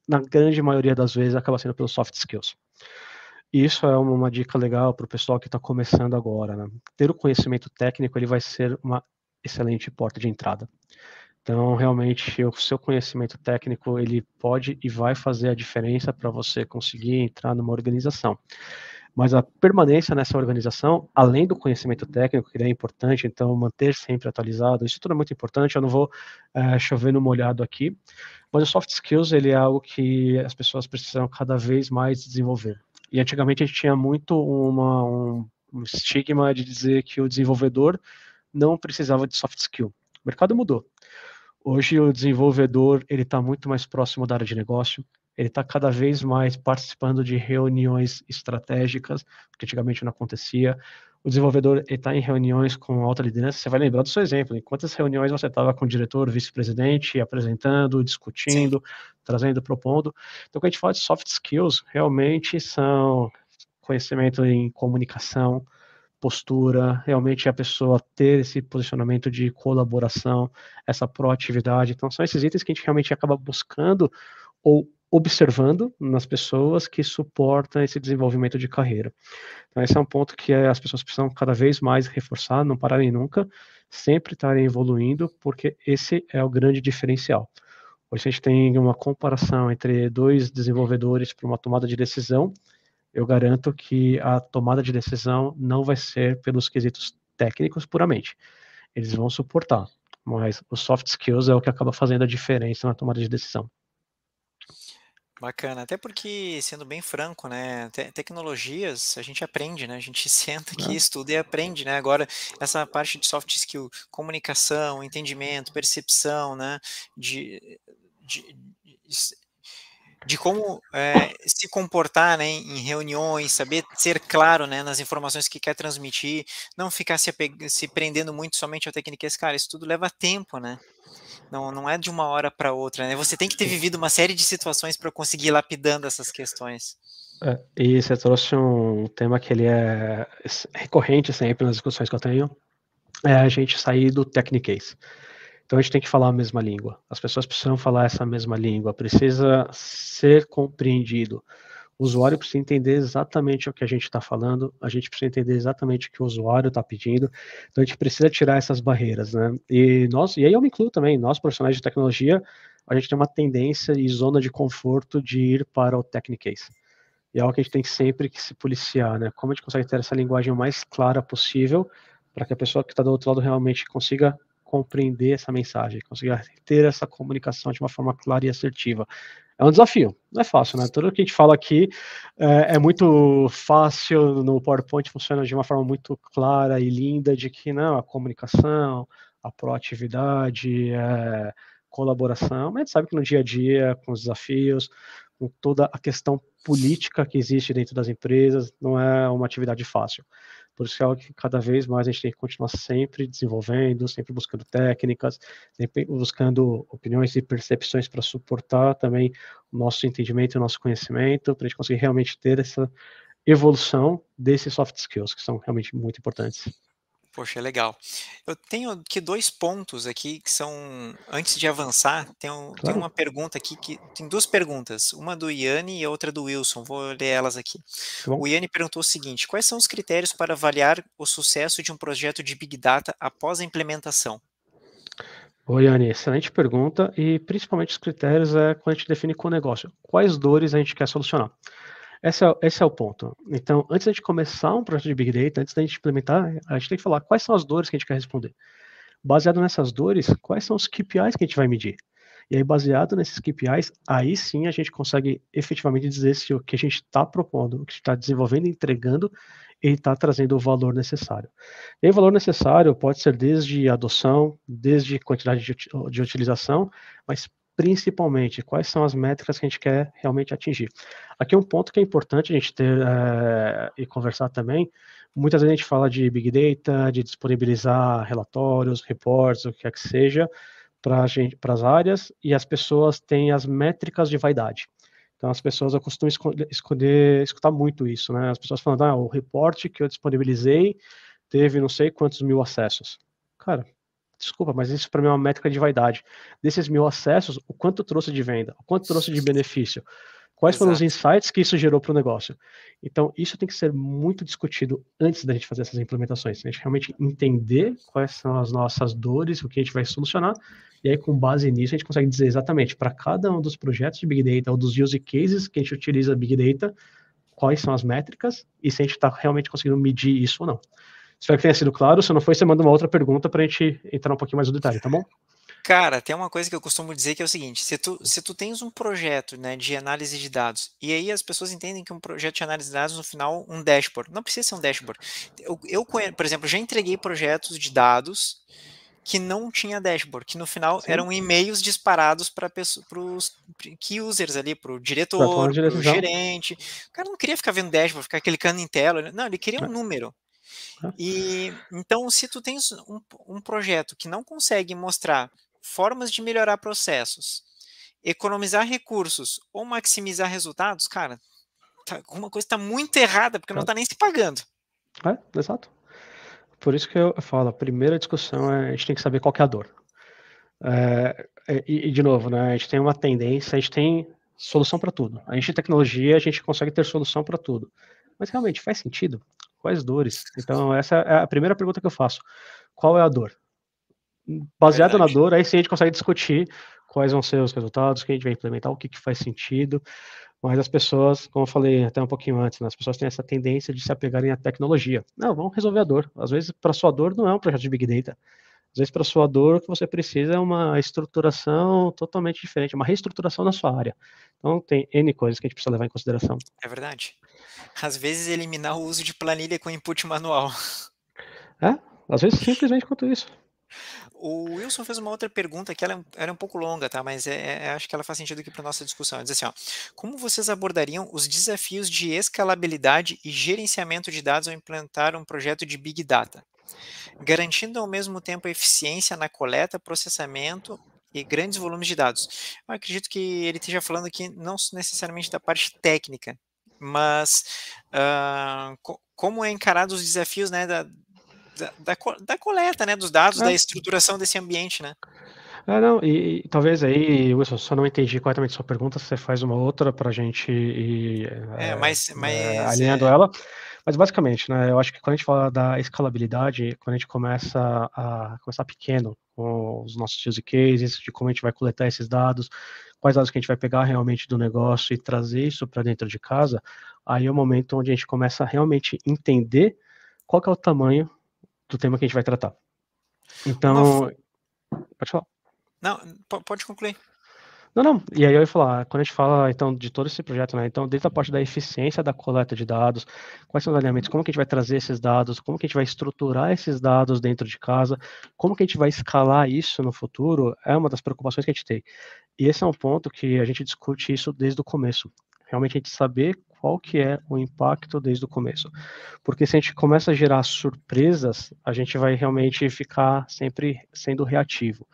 Speaker 2: na grande maioria das vezes acaba sendo pelos soft skills. Isso é uma, dica legal para o pessoal que está começando agora. Né? Ter o conhecimento técnico ele vai ser uma excelente porta de entrada. Então, realmente, o seu conhecimento técnico ele pode e vai fazer a diferença para você conseguir entrar numa organização. Mas a permanência nessa organização, além do conhecimento técnico, que é importante, então manter sempre atualizado, isso tudo é muito importante, eu não vou é, chover no molhado aqui, mas o soft skills, ele é algo que as pessoas precisam cada vez mais desenvolver. E antigamente a gente tinha muito uma, um, um estigma de dizer que o desenvolvedor não precisava de soft skill. O mercado mudou. Hoje o desenvolvedor ele está muito mais próximo da área de negócio, ele está cada vez mais participando de reuniões estratégicas, que antigamente não acontecia. O desenvolvedor está em reuniões com alta liderança. Você vai lembrar do seu exemplo. Em quantas reuniões você estava com o diretor, vice-presidente, apresentando, discutindo, Sim. trazendo, propondo. Então, quando a gente fala de soft skills, realmente são conhecimento em comunicação, postura, realmente é a pessoa ter esse posicionamento de colaboração, essa proatividade. Então, são esses itens que a gente realmente acaba buscando ou observando nas pessoas que suportam esse desenvolvimento de carreira. Então, esse é um ponto que eh, as pessoas precisam cada vez mais reforçar, não pararem nunca, sempre estarem evoluindo, porque esse é o grande diferencial. Hoje a gente tem uma comparação entre dois desenvolvedores para uma tomada de decisão. Eu garanto que a tomada de decisão não vai ser pelos quesitos técnicos puramente. Eles vão suportar, mas os soft skills é o que acaba fazendo a diferença na tomada de decisão.
Speaker 1: Bacana, até porque, sendo bem franco, né, te tecnologias a gente aprende, né, a gente senta aqui, estuda e aprende, né, agora essa parte de soft skill, comunicação, entendimento, percepção, né, de, de, de como é, se comportar né, em reuniões, saber ser claro né, nas informações que quer transmitir, não ficar se, se prendendo muito somente ao técnico. Cara, isso tudo leva tempo, né? Não, não é de uma hora para outra, né? Você tem que ter vivido uma série de situações para conseguir ir lapidando essas questões.
Speaker 2: É, e você trouxe um tema que ele é recorrente sempre nas discussões que eu tenho, é a gente sair do techniquez. Então a gente tem que falar a mesma língua. As pessoas precisam falar essa mesma língua, precisa ser compreendido. O usuário precisa entender exatamente o que a gente está falando, a gente precisa entender exatamente o que o usuário está pedindo, então a gente precisa tirar essas barreiras, né? E nós, e aí eu me incluo também, nós profissionais de tecnologia, a gente tem uma tendência e zona de conforto de ir para o technicase. E é algo que a gente tem que sempre que se policiar, né? Como a gente consegue ter essa linguagem o mais clara possível para que a pessoa que está do outro lado realmente consiga compreender essa mensagem, consiga ter essa comunicação de uma forma clara e assertiva é um desafio. Não é fácil, né? Tudo que a gente fala aqui é, é, muito fácil no PowerPoint, funciona de uma forma muito clara e linda de que não, a comunicação, a proatividade, é, colaboração, mas a gente sabe que no dia a dia, com os desafios, com toda a questão política que existe dentro das empresas, não é uma atividade fácil. Por isso é algo que cada vez mais a gente tem que continuar sempre desenvolvendo, sempre buscando técnicas, sempre buscando opiniões e percepções para suportar também o nosso entendimento, e o nosso conhecimento, para a gente conseguir realmente ter essa evolução desses soft skills, que são realmente muito importantes.
Speaker 1: Poxa, legal. Eu tenho aqui dois pontos aqui que são, antes de avançar, tem, um, claro. tem uma pergunta aqui, que tem duas perguntas, uma do Iane e outra do Wilson, vou ler elas aqui. Bom. O Iane perguntou o seguinte, quais são os critérios para avaliar o sucesso de um projeto de Big Data após a implementação?
Speaker 2: Oi, Iane, excelente pergunta e principalmente os critérios é quando a gente define com o negócio, quais dores a gente quer solucionar. Esse é, esse é o ponto. Então, antes da gente começar um projeto de Big Data, antes da gente implementar, a gente tem que falar quais são as dores que a gente quer responder. Baseado nessas dores, quais são os KPIs que a gente vai medir? E aí, baseado nesses KPIs, aí sim a gente consegue efetivamente dizer se o que a gente está propondo, o que está desenvolvendo e entregando, ele está trazendo o valor necessário. E o valor necessário pode ser desde adoção, desde quantidade de, de utilização, mas principalmente quais são as métricas que a gente quer realmente atingir. Aqui é um ponto que é importante a gente ter é, e conversar também. Muitas vezes a gente fala de Big Data, de disponibilizar relatórios, reportes, o que quer que seja, para as áreas, e as pessoas têm as métricas de vaidade. Então, as pessoas, eu costumo esconder, escutar muito isso, né? As pessoas falando, ah, o reporte que eu disponibilizei teve não sei quantos mil acessos. Cara, desculpa, mas isso para mim é uma métrica de vaidade. Desses mil acessos, o quanto trouxe de venda, o quanto trouxe de benefício, quais Exato. foram os insights que isso gerou para o negócio. Então, isso tem que ser muito discutido antes da gente fazer essas implementações. A gente realmente entender quais são as nossas dores, o que a gente vai solucionar, e aí, com base nisso, a gente consegue dizer exatamente para cada um dos projetos de Big Data ou dos use cases que a gente utiliza Big Data, quais são as métricas e se a gente está realmente conseguindo medir isso ou não. Espero que tenha sido claro. Se não foi, você manda uma outra pergunta para a gente entrar um pouquinho mais no detalhe, tá bom?
Speaker 1: Cara, tem uma coisa que eu costumo dizer que é o seguinte: se tu, se tu tens um projeto né, de análise de dados, e aí as pessoas entendem que um projeto de análise de dados, no final, um dashboard. Não precisa ser um dashboard. Eu, eu por exemplo, já entreguei projetos de dados que não tinha dashboard, que no final Sim. eram e-mails disparados para os key users ali, para o diretor, para o gerente. O cara não queria ficar vendo dashboard, ficar clicando em tela. Né? Não, ele queria um é. número. E então, se tu tens um, um projeto que não consegue mostrar formas de melhorar processos, economizar recursos ou maximizar resultados, cara, tá, alguma coisa está muito errada, porque não está tá nem se pagando.
Speaker 2: É, exato. Por isso que eu falo, a primeira discussão é a gente tem que saber qual que é a dor. É, e, e, de novo, né, a gente tem uma tendência, a gente tem solução para tudo. A gente tem tecnologia, a gente consegue ter solução para tudo. Mas realmente faz sentido Quais dores? Então, essa é a primeira pergunta que eu faço. Qual é a dor? Baseado Verdade. na dor, aí sim a gente consegue discutir quais vão ser os resultados, o que a gente vai implementar, o que, que faz sentido. Mas as pessoas, como eu falei até um pouquinho antes, né, as pessoas têm essa tendência de se apegarem à tecnologia. Não, vamos resolver a dor. Às vezes, para sua dor, não é um projeto de Big Data. Às vezes, para sua dor, o que você precisa é uma estruturação totalmente diferente, uma reestruturação na sua área. Então, tem N coisas que a gente precisa levar em consideração.
Speaker 1: É verdade. Às vezes, eliminar o uso de planilha com input manual.
Speaker 2: É, às vezes, simplesmente quanto isso.
Speaker 1: O Wilson fez uma outra pergunta que ela é era é um pouco longa, tá? Mas é, é, é, acho que ela faz sentido aqui para nossa discussão. Diz assim, ó, como vocês abordariam os desafios de escalabilidade e gerenciamento de dados ao implantar um projeto de Big Data? garantindo ao mesmo tempo eficiência na coleta, processamento e grandes volumes de dados. Eu acredito que ele esteja falando aqui não necessariamente da parte técnica, mas uh, co como é encarado os desafios né, da, da, da, co da coleta né, dos dados, é. da ah. estruturação desse ambiente, né?
Speaker 2: É, não, e, e, talvez aí, Wilson, só não entendi corretamente sua pergunta, você faz uma outra para a gente ir é, eh, mas, né, mas, é, alinhando ela. Mas basicamente, né, eu acho que quando a gente fala da escalabilidade, quando a gente começa a começar pequeno com os nossos use cases, de como a gente vai coletar esses dados, quais dados que a gente vai pegar realmente do negócio e trazer isso para dentro de casa, aí é o momento onde a gente começa a realmente entender qual é o tamanho do tema que a gente vai tratar. Então, Nossa. pode falar.
Speaker 1: Não, pode concluir.
Speaker 2: Não, não. E aí eu ia falar, quando a gente fala então de todo esse projeto, né? Então, desde a parte da eficiência da coleta de dados, quais são os alinhamentos? como que a gente vai trazer esses dados, como que a gente vai estruturar esses dados dentro de casa, como que a gente vai escalar isso no futuro, é uma das preocupações que a gente tem. E esse é um ponto que a gente discute isso desde o começo. Realmente a gente saber qual que é o impacto desde o começo. Porque se a gente começa a gerar surpresas, a gente vai realmente ficar sempre sendo reativo.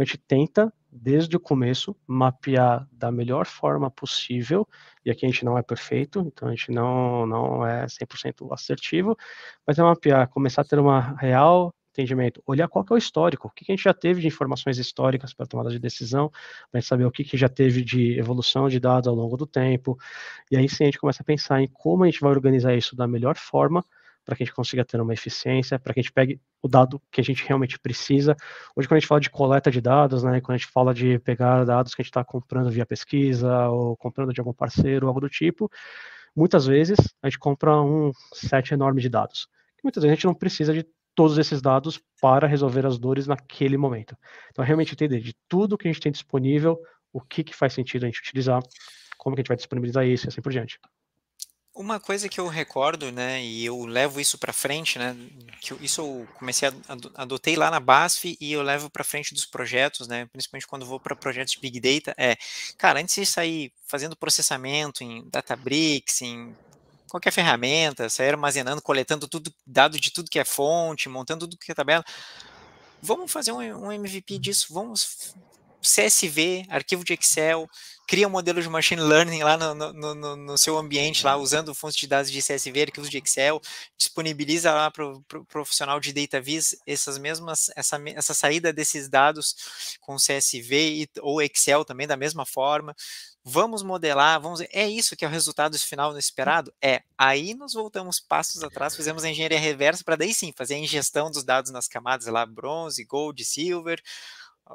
Speaker 2: A gente tenta, desde o começo, mapear da melhor forma possível, e aqui a gente não é perfeito, então a gente não, não é 100% assertivo, mas é mapear, começar a ter uma real entendimento, olhar qual é o histórico, o que, que a gente já teve de informações históricas para tomada de decisão, para saber o que, que já teve de evolução de dados ao longo do tempo, e aí sim a gente começa a pensar em como a gente vai organizar isso da melhor forma para que a gente consiga ter uma eficiência, para que a gente pegue o dado que a gente realmente precisa. Hoje, quando a gente fala de coleta de dados, né, quando a gente fala de pegar dados que a gente está comprando via pesquisa ou comprando de algum parceiro, algo do tipo, muitas vezes a gente compra um set enorme de dados. Muitas vezes a gente não precisa de todos esses dados para resolver as dores naquele momento. Então, realmente entender de tudo que a gente tem disponível, o que, que faz sentido a gente utilizar, como que a gente vai disponibilizar isso e assim por diante.
Speaker 1: Uma coisa que eu recordo, né, e eu levo isso para frente, né, que isso eu comecei a adotei lá na BASF e eu levo para frente dos projetos, né, principalmente quando vou para projetos de big data, é, cara, antes de sair fazendo processamento em Databricks, em qualquer ferramenta, sair armazenando, coletando tudo, dado de tudo que é fonte, montando tudo que é tabela, vamos fazer um, um MVP disso, vamos CSV, arquivo de Excel, cria um modelo de machine learning lá no, no, no, no seu ambiente, lá usando fontes de dados de CSV, arquivos de Excel, disponibiliza lá para o pro profissional de viz essas mesmas, essa, essa saída desses dados com CSV e, ou Excel também da mesma forma. Vamos modelar, vamos. É isso que é o resultado final esperado? É. Aí nós voltamos passos atrás, fizemos a engenharia reversa para daí sim fazer a ingestão dos dados nas camadas lá, bronze, gold, silver,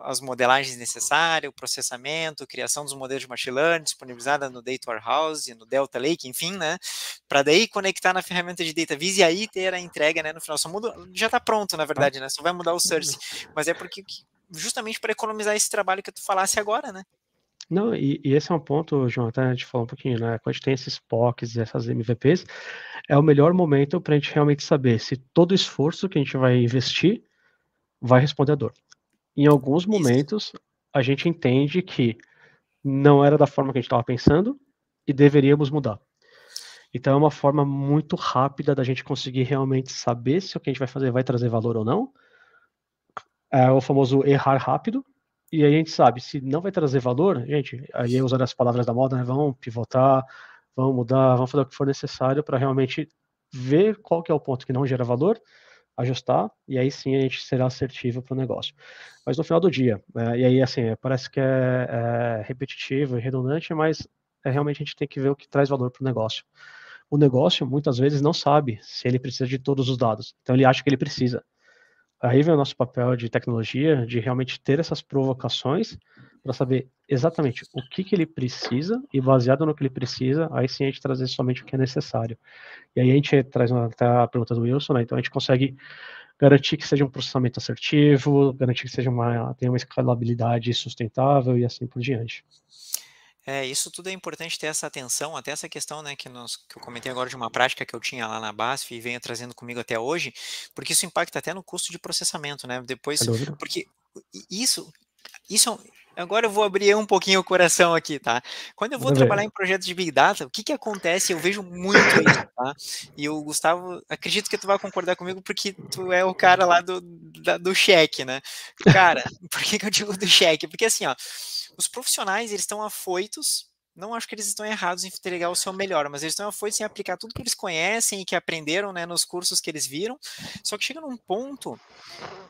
Speaker 1: as modelagens necessárias, o processamento, a criação dos modelos de machine learning disponibilizada no Data Warehouse, no Delta Lake, enfim, né? Para daí conectar na ferramenta de DataViz e aí ter a entrega, né? No final, só muda, já está pronto, na tá. verdade, né? Só vai mudar o uhum. source, mas é porque justamente para economizar esse trabalho que tu falasse agora, né?
Speaker 2: Não, e, e, esse é um ponto, João, até a gente falou um pouquinho, né? Quando a gente tem esses POCs essas MVPs, é o melhor momento para a gente realmente saber se todo o esforço que a gente vai investir vai responder a dor em alguns momentos a gente entende que não era da forma que a gente estava pensando e deveríamos mudar. Então é uma forma muito rápida da gente conseguir realmente saber se o que a gente vai fazer vai trazer valor ou não. É o famoso errar rápido. E aí a gente sabe, se não vai trazer valor, gente, aí é usando as palavras da moda, né, vão pivotar, vão mudar, vão fazer o que for necessário para realmente ver qual que é o ponto que não gera valor ajustar e aí sim a gente será assertivo para o negócio. Mas no final do dia, é, e aí assim, parece que é, é, repetitivo e redundante, mas é, realmente a gente tem que ver o que traz valor para o negócio. O negócio muitas vezes não sabe se ele precisa de todos os dados, então ele acha que ele precisa. Aí vem o nosso papel de tecnologia, de realmente ter essas provocações para saber exatamente o que, que ele precisa e baseado no que ele precisa, aí sim a gente trazer somente o que é necessário. E aí a gente traz até a pergunta do Wilson, né? então a gente consegue garantir que seja um processamento assertivo, garantir que seja uma, tenha uma escalabilidade sustentável e assim por diante.
Speaker 1: É, isso tudo é importante ter essa atenção, até essa questão, né, que, nós, que eu comentei agora de uma prática que eu tinha lá na BASF e venho trazendo comigo até hoje, porque isso impacta até no custo de processamento, né, depois, porque isso, isso é Agora eu vou abrir um pouquinho o coração aqui, tá? Quando eu vou trabalhar em projetos de Big Data, o que que acontece? Eu vejo muito isso, tá? E o Gustavo, acredito que tu vai concordar comigo, porque tu é o cara lá do, da, do cheque, né? Cara, por que que eu digo do cheque? Porque assim, ó, os profissionais, eles estão afoitos não acho que eles estão errados em entregar o seu melhor, mas eles estão afoitos em aplicar tudo que eles conhecem e que aprenderam né, nos cursos que eles viram. Só que chega num ponto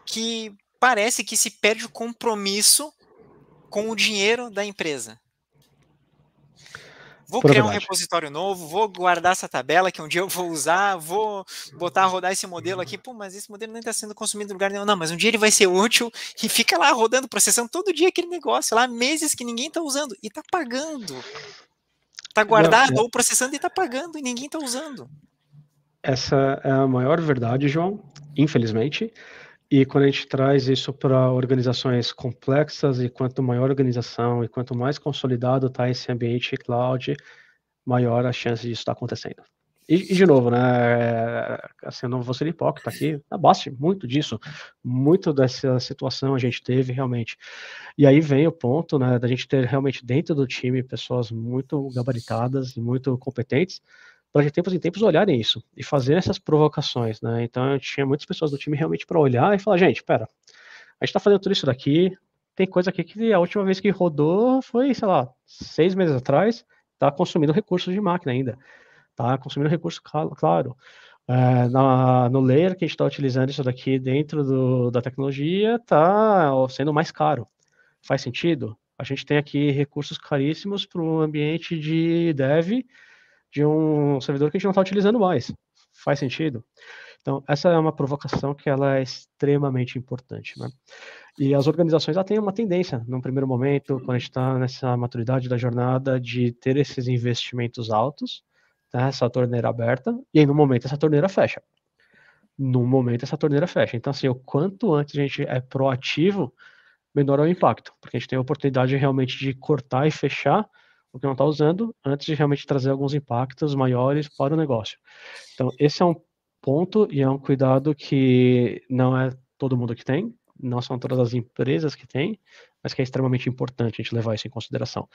Speaker 1: que parece que se perde o compromisso com o dinheiro da empresa. Vou criar verdade. um repositório novo, vou guardar essa tabela que um dia eu vou usar, vou botar rodar esse modelo aqui. Pô, mas esse modelo nem está sendo consumido em lugar nenhum. Não, mas um dia ele vai ser útil e fica lá rodando, processando todo dia aquele negócio lá, meses que ninguém está usando e está pagando. Está guardado Não, é... ou processando e está pagando e ninguém está usando.
Speaker 2: Essa é a maior verdade, João, infelizmente. E quando a gente traz isso para organizações complexas, e quanto maior a organização e quanto mais consolidado está esse ambiente cloud, maior a chance disso estar tá acontecendo. E, e, de novo, né? É, assim, eu não vou ser hipócrita aqui, abaste é muito disso. Muito dessa situação a gente teve realmente. E aí vem o ponto, né, da gente ter realmente dentro do time pessoas muito gabaritadas e muito competentes, para de tempos em tempos olharem isso e fazer essas provocações, né? Então eu tinha muitas pessoas do time realmente para olhar e falar, gente, pera, a gente tá fazendo tudo isso daqui, tem coisa aqui que a última vez que rodou foi, sei lá, seis meses atrás, tá consumindo recursos de máquina ainda, tá consumindo recurso, claro. É, na, no layer que a gente está utilizando isso daqui dentro do, da tecnologia, tá sendo mais caro. Faz sentido? A gente tem aqui recursos caríssimos para o ambiente de dev de um servidor que a gente não está utilizando mais. Faz sentido? Então, essa é uma provocação que ela é extremamente importante. Né? E as organizações já têm uma tendência, num primeiro momento, quando a gente está nessa maturidade da jornada, de ter esses investimentos altos, tá? essa torneira aberta, e aí, no momento, essa torneira fecha. No momento, essa torneira fecha. Então, assim, o quanto antes a gente é proativo, menor é o impacto, porque a gente tem a oportunidade realmente de cortar e fechar o que não está usando, antes de realmente trazer alguns impactos maiores para o negócio. Então, esse é um ponto e é um cuidado que não é todo mundo que tem, não são todas as empresas que têm, mas que é extremamente importante a gente levar isso em consideração.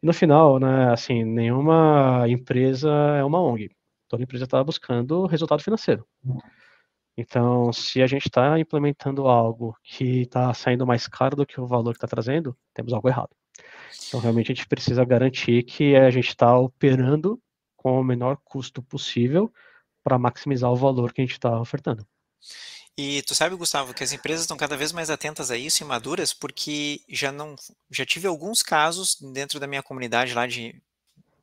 Speaker 2: E no final, né, assim, nenhuma empresa é uma ONG. Toda empresa está buscando resultado financeiro. Então, se a gente está implementando algo que está saindo mais caro do que o valor que está trazendo, temos algo errado. Então, realmente, a gente precisa garantir que a gente está operando com o menor custo possível para maximizar o valor que a gente está ofertando.
Speaker 1: E tu sabe, Gustavo, que as empresas estão cada vez mais atentas a isso e maduras, porque já não, já tive alguns casos dentro da minha comunidade lá de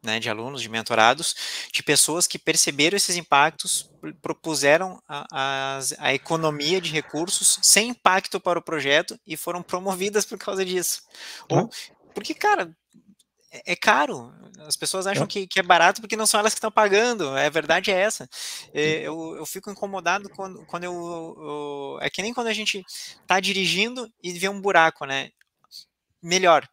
Speaker 1: né, de alunos, de mentorados, de pessoas que perceberam esses impactos, propuseram a, a, a, economia de recursos sem impacto para o projeto e foram promovidas por causa disso. Ou tá. Porque, cara, é, é caro. As pessoas acham é. que, que, é barato porque não são elas que estão pagando. É, a verdade é essa. Eu, eu fico incomodado quando, quando eu, eu, É que nem quando a gente está dirigindo e vê um buraco, né? Melhor.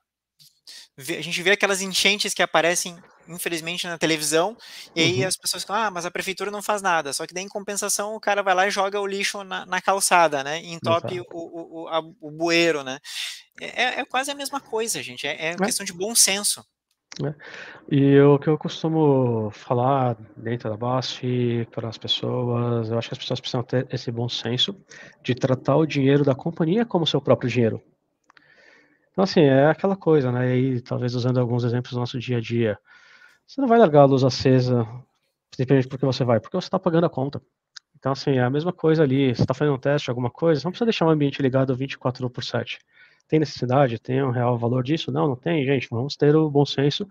Speaker 1: A gente vê aquelas enchentes que aparecem infelizmente, na televisão, e aí uhum. as pessoas falam ah, mas a prefeitura não faz nada. Só que daí, em compensação, o cara vai lá e joga o lixo na, na calçada, né? E entope o, o, o, a, o bueiro, né? É, é, é quase a mesma coisa, gente. É, é, é questão de bom senso.
Speaker 2: É. E o que eu costumo falar dentro da BASF para as pessoas, eu acho que as pessoas precisam ter esse bom senso de tratar o dinheiro da companhia como seu próprio dinheiro. Então, assim, é aquela coisa, né? E talvez usando alguns exemplos do nosso dia a dia. Você não vai largar a luz acesa, por porque você vai, porque você está pagando a conta. Então, assim, é a mesma coisa ali. Você está fazendo um teste, alguma coisa, não precisa deixar o ambiente ligado 24 por 7. Tem necessidade? Tem um real valor disso? Não, não tem, gente. Vamos ter o bom senso.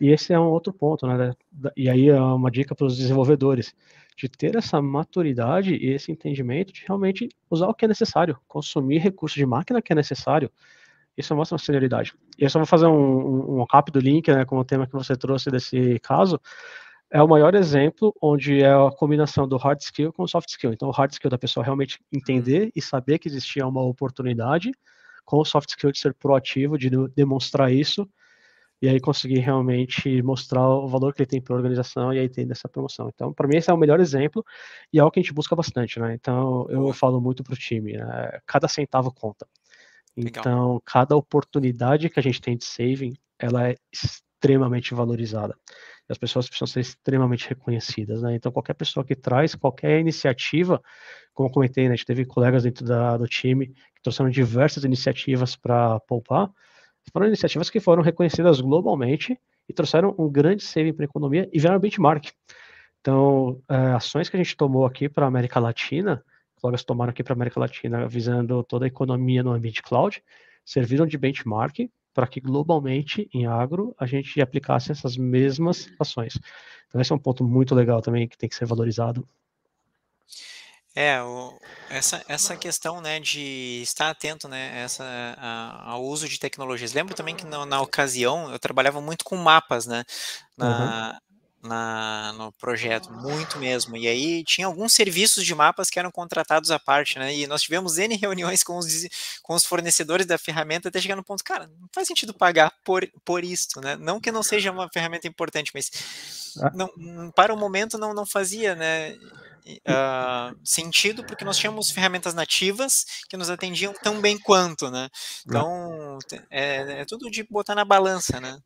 Speaker 2: E esse é um outro ponto, né? E aí é uma dica para os desenvolvedores de ter essa maturidade e esse entendimento de realmente usar o que é necessário, consumir recursos de máquina que é necessário, isso mostra uma senioridade. E eu só vou fazer um, um rápido link né, com o tema que você trouxe desse caso. É o maior exemplo onde é a combinação do hard skill com soft skill. Então, o hard skill da pessoa realmente entender uhum. e saber que existia uma oportunidade, com o soft skill de ser proativo, de demonstrar isso, e aí conseguir realmente mostrar o valor que ele tem para a organização e aí ter essa promoção. Então, para mim, esse é o melhor exemplo e é algo que a gente busca bastante, né? Então, eu falo muito para o time, né? cada centavo conta. Legal. Então, cada oportunidade que a gente tem de saving, ela é extremamente valorizada. As pessoas precisam ser extremamente reconhecidas, né? Então, qualquer pessoa que traz qualquer iniciativa, como eu comentei, né, a gente teve colegas dentro da, do time que trouxeram diversas iniciativas para poupar, foram iniciativas que foram reconhecidas globalmente e trouxeram um grande saving para a economia e viraram benchmark. Então, eh, ações que a gente tomou aqui para a América Latina, colegas tomaram aqui para a América Latina, visando toda a economia no ambiente cloud, serviram de benchmark para que globalmente em agro a gente aplicasse essas mesmas ações. Então esse é um ponto muito legal também que tem que ser valorizado.
Speaker 1: É, o, essa, essa questão né, de estar atento né, essa, a, ao uso de tecnologias. Lembro também que na, na ocasião eu trabalhava muito com mapas, né? Na, uhum na, no projeto, muito mesmo. E aí tinha alguns serviços de mapas que eram contratados à parte, né? E nós tivemos N reuniões com os, com os fornecedores da ferramenta até chegar no ponto, cara, não faz sentido pagar por, por isto, né? Não que não seja uma ferramenta importante, mas ah. não, hum, para o momento não, não fazia, né? Uh, sentido, porque nós tínhamos ferramentas nativas que nos atendiam tão bem quanto, né? Então, é, é tudo de botar na balança, né?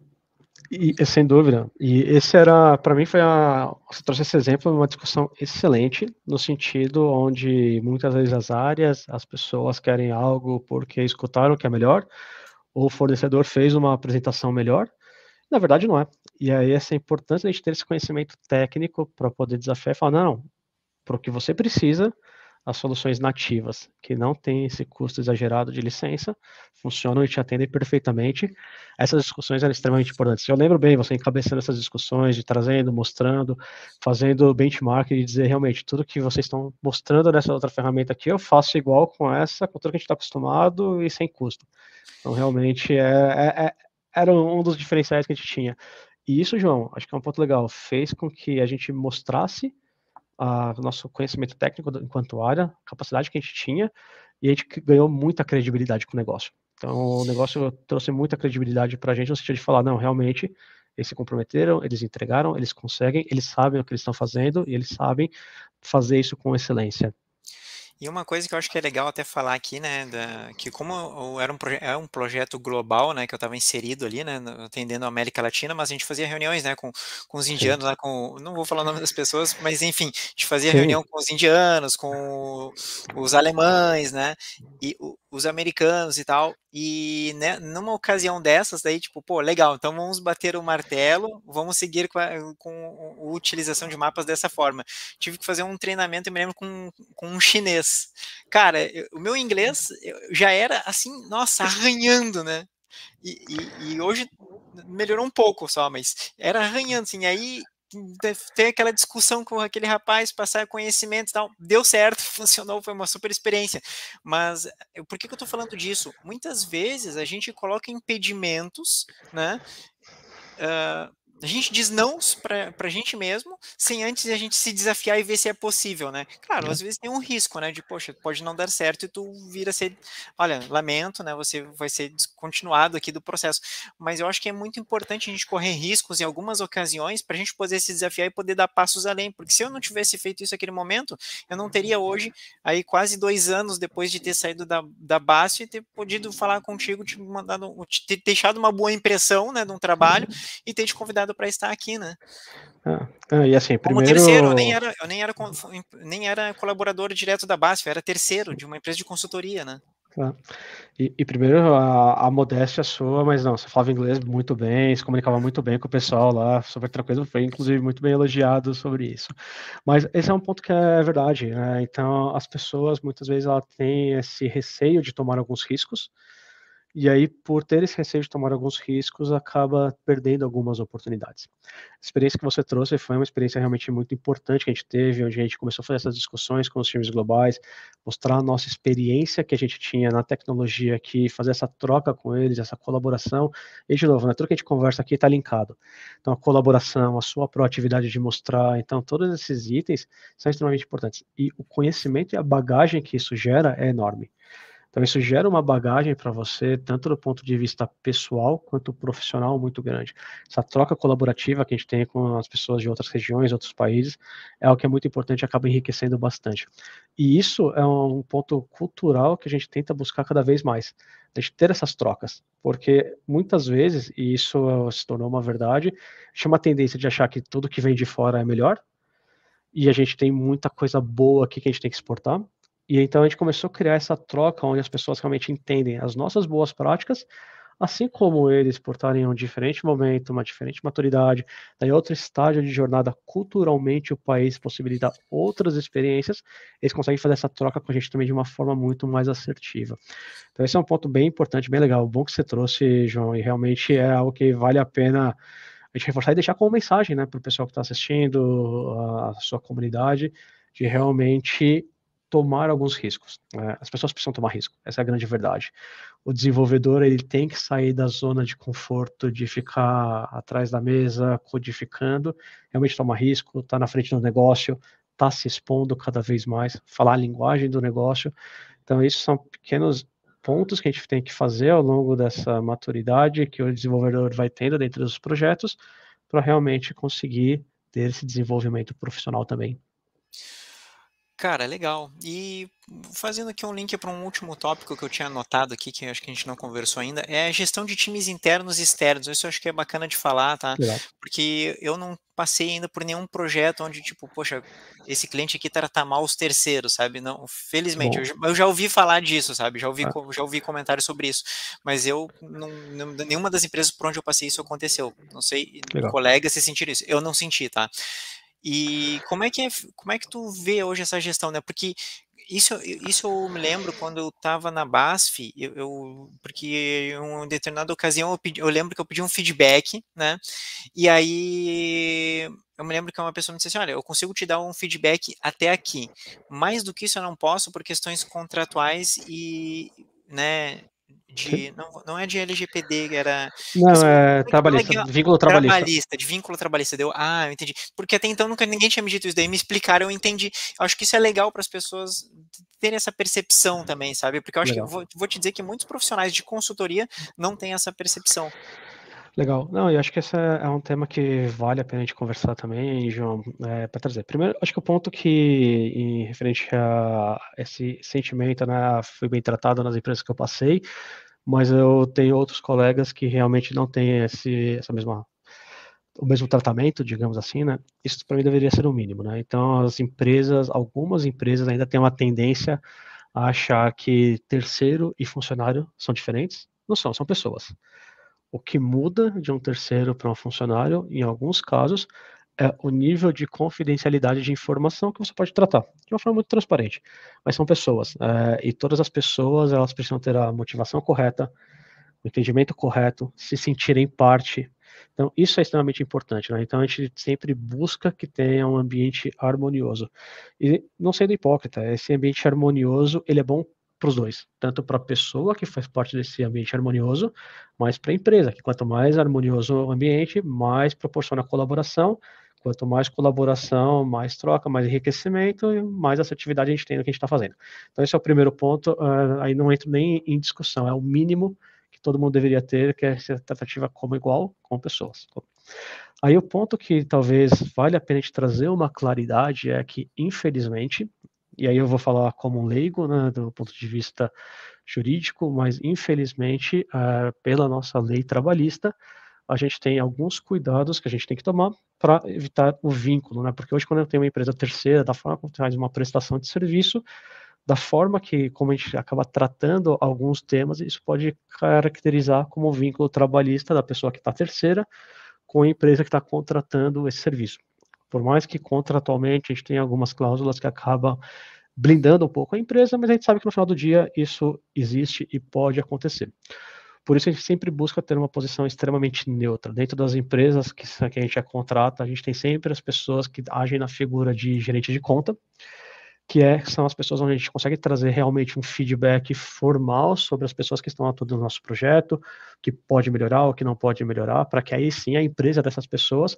Speaker 2: E, sem dúvida. E esse era, para mim, foi a. Você trouxe esse exemplo, uma discussão excelente, no sentido onde muitas vezes as áreas, as pessoas querem algo porque escutaram que é melhor, ou o fornecedor fez uma apresentação melhor. Na verdade, não é. E aí, essa importância de a gente ter esse conhecimento técnico para poder desafiar e falar: não, não para o que você precisa, as soluções nativas, que não têm esse custo exagerado de licença, funcionam e te atendem perfeitamente. Essas discussões eram extremamente importantes. Eu lembro bem você encabeçando essas discussões, de trazendo, mostrando, fazendo benchmark e dizer realmente tudo que vocês estão mostrando nessa outra ferramenta aqui, eu faço igual com essa, com tudo que a gente está acostumado e sem custo. Então, realmente, é, é, é, era um dos diferenciais que a gente tinha. E isso, João, acho que é um ponto legal, fez com que a gente mostrasse a nosso conhecimento técnico enquanto área, capacidade que a gente tinha, e a gente ganhou muita credibilidade com o negócio. Então, o negócio trouxe muita credibilidade para a gente no sentido de falar, não, realmente, eles se comprometeram, eles entregaram, eles conseguem, eles sabem o que eles estão fazendo e eles sabem fazer isso com excelência.
Speaker 1: E uma coisa que eu acho que é legal até falar aqui, né, da, que como era um, é um projeto global, né, que eu estava inserido ali, né, atendendo a América Latina, mas a gente fazia reuniões, né, com, com os indianos, com, não vou falar o nome das pessoas, mas enfim, a gente fazia Sim. reunião com os indianos, com os alemães, né, e os americanos e tal, e né, numa ocasião dessas, daí, tipo, pô, legal, então vamos bater o martelo, vamos seguir com a, com a utilização de mapas dessa forma. Tive que fazer um treinamento, eu me lembro, com, com um chinês, inglês. Cara, eu, o meu inglês já era assim, nossa, arranhando, né? E, e, e, hoje melhorou um pouco só, mas era arranhando, assim, aí tem aquela discussão com aquele rapaz, passar conhecimento e tal, deu certo, funcionou, foi uma super experiência, mas por que, que eu tô falando disso? Muitas vezes a gente coloca impedimentos, né, uh, a gente diz não para a gente mesmo, sem antes a gente se desafiar e ver se é possível, né? Claro, é. às vezes tem um risco, né? De, poxa, pode não dar certo e tu vira ser, olha, lamento, né? Você vai ser descontinuado aqui do processo. Mas eu acho que é muito importante a gente correr riscos em algumas ocasiões para a gente poder se desafiar e poder dar passos além. Porque se eu não tivesse feito isso naquele momento, eu não teria hoje, aí quase dois anos depois de ter saído da, da e ter podido falar contigo, te mandado, te deixado uma boa impressão, né? De um trabalho uhum. e ter te convidado convidado para estar aqui, né?
Speaker 2: Ah, ah e assim, primeiro... Como terceiro, eu nem era,
Speaker 1: eu nem era, nem era colaborador direto da BASF, era terceiro de uma empresa de consultoria, né?
Speaker 2: Ah, e, e, primeiro a, a modéstia sua, mas não, você falava inglês muito bem, se comunicava muito bem com o pessoal lá, sobre outra coisa, foi inclusive muito bem elogiado sobre isso. Mas esse é um ponto que é verdade, né? Então as pessoas muitas vezes ela tem esse receio de tomar alguns riscos, e aí, por ter esse receio de tomar alguns riscos, acaba perdendo algumas oportunidades. A experiência que você trouxe foi uma experiência realmente muito importante que a gente teve, onde a gente começou a fazer essas discussões com os times globais, mostrar a nossa experiência que a gente tinha na tecnologia aqui, fazer essa troca com eles, essa colaboração. E, de novo, né, tudo que a gente conversa aqui está linkado. Então, a colaboração, a sua proatividade de mostrar, então, todos esses itens são extremamente importantes. E o conhecimento e a bagagem que isso gera é enorme. Então isso gera uma bagagem para você, tanto do ponto de vista pessoal quanto profissional muito grande. Essa troca colaborativa que a gente tem com as pessoas de outras regiões, outros países, é o que é muito importante e acaba enriquecendo bastante. E isso é um ponto cultural que a gente tenta buscar cada vez mais, a gente ter essas trocas, porque muitas vezes, e isso se tornou uma verdade, chama uma tendência de achar que tudo que vem de fora é melhor, e a gente tem muita coisa boa aqui que a gente tem que exportar, e então a gente começou a criar essa troca onde as pessoas realmente entendem as nossas boas práticas, assim como eles portarem um diferente momento, uma diferente maturidade, daí outro estágio de jornada, culturalmente o país possibilita outras experiências, eles conseguem fazer essa troca com a gente também de uma forma muito mais assertiva. Então esse é um ponto bem importante, bem legal, bom que você trouxe, João, e realmente é algo que vale a pena a gente reforçar e deixar como mensagem, né, para o pessoal que está assistindo, a sua comunidade, de realmente tomar alguns riscos. Né? As pessoas precisam tomar risco, essa é a grande verdade. O desenvolvedor ele tem que sair da zona de conforto, de ficar atrás da mesa codificando, realmente tomar risco, estar tá na frente do negócio, estar tá se expondo cada vez mais, falar a linguagem do negócio. Então, isso são pequenos pontos que a gente tem que fazer ao longo dessa maturidade que o desenvolvedor vai tendo dentro dos projetos para realmente conseguir ter esse desenvolvimento profissional também.
Speaker 1: Cara, legal. E fazendo aqui um link para um último tópico que eu tinha anotado aqui, que acho que a gente não conversou ainda, é a gestão de times internos e externos. Isso eu acho que é bacana de falar, tá? Legal. Porque eu não passei ainda por nenhum projeto onde, tipo, poxa, esse cliente aqui trata mal os terceiros, sabe? Não, felizmente, eu, eu, já ouvi falar disso, sabe? Já ouvi, ah. já ouvi comentários sobre isso. Mas eu, não, nenhuma das empresas por onde eu passei isso aconteceu. Não sei, colegas se sentiram isso. Eu não senti, tá? E como é que é, como é que tu vê hoje essa gestão, né? Porque isso, isso eu me lembro quando eu estava na BASF, eu, eu, porque em uma determinada ocasião eu, pedi, eu lembro que eu pedi um feedback, né? E aí eu me lembro que uma pessoa me disse assim: olha, eu consigo te dar um feedback até aqui. Mais do que isso eu não posso por questões contratuais e, né, de não, não é de LGPD, era não é, é trabalhista, legal, vínculo trabalhista. trabalhista, de vínculo trabalhista. Deu, ah, eu entendi. Porque até então nunca ninguém tinha me dito isso, daí me explicaram, eu entendi. Eu acho que isso é legal para as pessoas terem essa percepção também, sabe? Porque eu acho legal. que vou, vou te dizer que muitos profissionais de consultoria não têm essa percepção.
Speaker 2: Legal. Não, eu acho que esse é, é um tema que vale a pena a gente conversar também, João, é, para trazer. Primeiro, acho que o ponto que, em referente a esse sentimento, né, fui bem tratado nas empresas que eu passei, mas eu tenho outros colegas que realmente não têm esse, essa mesma o mesmo tratamento, digamos assim, né? Isso para mim deveria ser o mínimo, né? Então, as empresas, algumas empresas ainda têm uma tendência a achar que terceiro e funcionário são diferentes. Não são, são pessoas. O que muda de um terceiro para um funcionário, em alguns casos, é o nível de confidencialidade de informação que você pode tratar, de uma forma muito transparente. Mas são pessoas, é, e todas as pessoas elas precisam ter a motivação correta, o entendimento correto, se sentirem parte. Então, isso é extremamente importante. Né? Então, a gente sempre busca que tenha um ambiente harmonioso. E não sendo hipócrita, esse ambiente harmonioso ele é bom para os dois, tanto para a pessoa que faz parte desse ambiente harmonioso, mas para a empresa, que quanto mais harmonioso o ambiente, mais proporciona colaboração, quanto mais colaboração, mais troca, mais enriquecimento e mais assertividade a gente tem no que a gente está fazendo. Então esse é o primeiro ponto, uh, aí não entro nem em discussão, é o mínimo que todo mundo deveria ter, que é essa tratativa como igual com pessoas. Tá aí o ponto que talvez vale a pena a gente trazer uma claridade é que, infelizmente, e aí eu vou falar como um leigo, né, do ponto de vista jurídico, mas infelizmente, uh, pela nossa lei trabalhista, a gente tem alguns cuidados que a gente tem que tomar para evitar o vínculo, né? Porque hoje, quando eu tenho uma empresa terceira, da forma como faz uma prestação de serviço, da forma que, como a gente acaba tratando alguns temas, isso pode caracterizar como vínculo trabalhista da pessoa que está terceira com a empresa que está contratando esse serviço. Por mais que contratualmente a gente tenha algumas cláusulas que acabam blindando um pouco a empresa, mas a gente sabe que no final do dia isso existe e pode acontecer. Por isso a gente sempre busca ter uma posição extremamente neutra. Dentro das empresas que, que a gente a contrata, a gente tem sempre as pessoas que agem na figura de gerente de conta, que é, são as pessoas onde a gente consegue trazer realmente um feedback formal sobre as pessoas que estão atuando no nosso projeto, que pode melhorar ou que não pode melhorar, para que aí sim a empresa dessas pessoas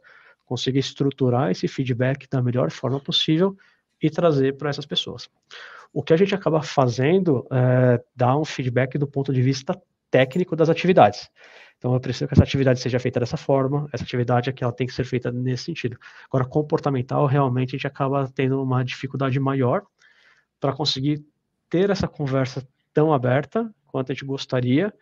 Speaker 2: conseguir estruturar esse feedback da melhor forma possível e trazer para essas pessoas. O que a gente acaba fazendo é eh, dar um feedback do ponto de vista técnico das atividades. Então, eu preciso que essa atividade seja feita dessa forma, essa atividade que ela tem que ser feita nesse sentido. Agora, comportamental, realmente a gente acaba tendo uma dificuldade maior para conseguir ter essa conversa tão aberta quanto a gente gostaria,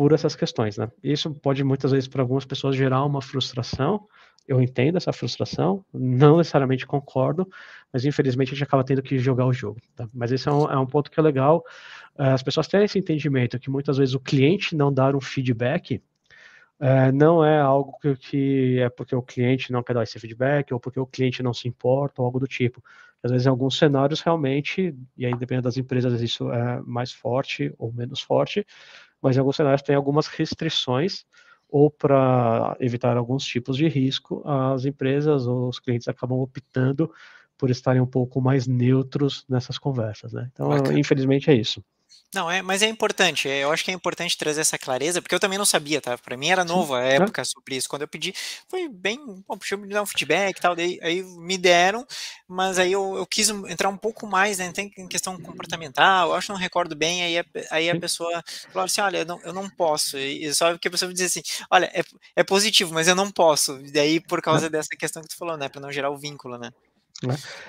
Speaker 2: por essas questões, né? Isso pode muitas vezes para algumas pessoas gerar uma frustração. Eu entendo essa frustração, não necessariamente concordo, mas infelizmente a gente acaba tendo que jogar o jogo. Tá? Mas esse é um, é um, ponto que é legal eh, as pessoas terem esse entendimento que muitas vezes o cliente não dar um feedback eh, não é algo que, que, é porque o cliente não quer dar esse feedback ou porque o cliente não se importa ou algo do tipo. Às vezes, em alguns cenários, realmente, e aí dependendo das empresas, isso é mais forte ou menos forte, mas em alguns cenários tem algumas restrições ou para evitar alguns tipos de risco, as empresas ou os clientes acabam optando por estarem um pouco mais neutros nessas conversas, né? Então, Bacana. infelizmente é isso.
Speaker 1: Não, é, mas é importante. É, eu acho que é importante trazer essa clareza, porque eu também não sabia, tá? Para mim era novo a época sobre isso. Quando eu pedi, foi bem, bom, deixa eu me dar um feedback e tal. Daí, aí me deram, mas aí eu, eu quis entrar um pouco mais, né? Tem questão comportamental, eu acho que não recordo bem. Aí a, aí a pessoa falou assim: olha, eu não, eu não posso. E só que a pessoa me diz assim: olha, é, é positivo, mas eu não posso. E daí por causa dessa questão que tu falou, né? Para não gerar o vínculo, né?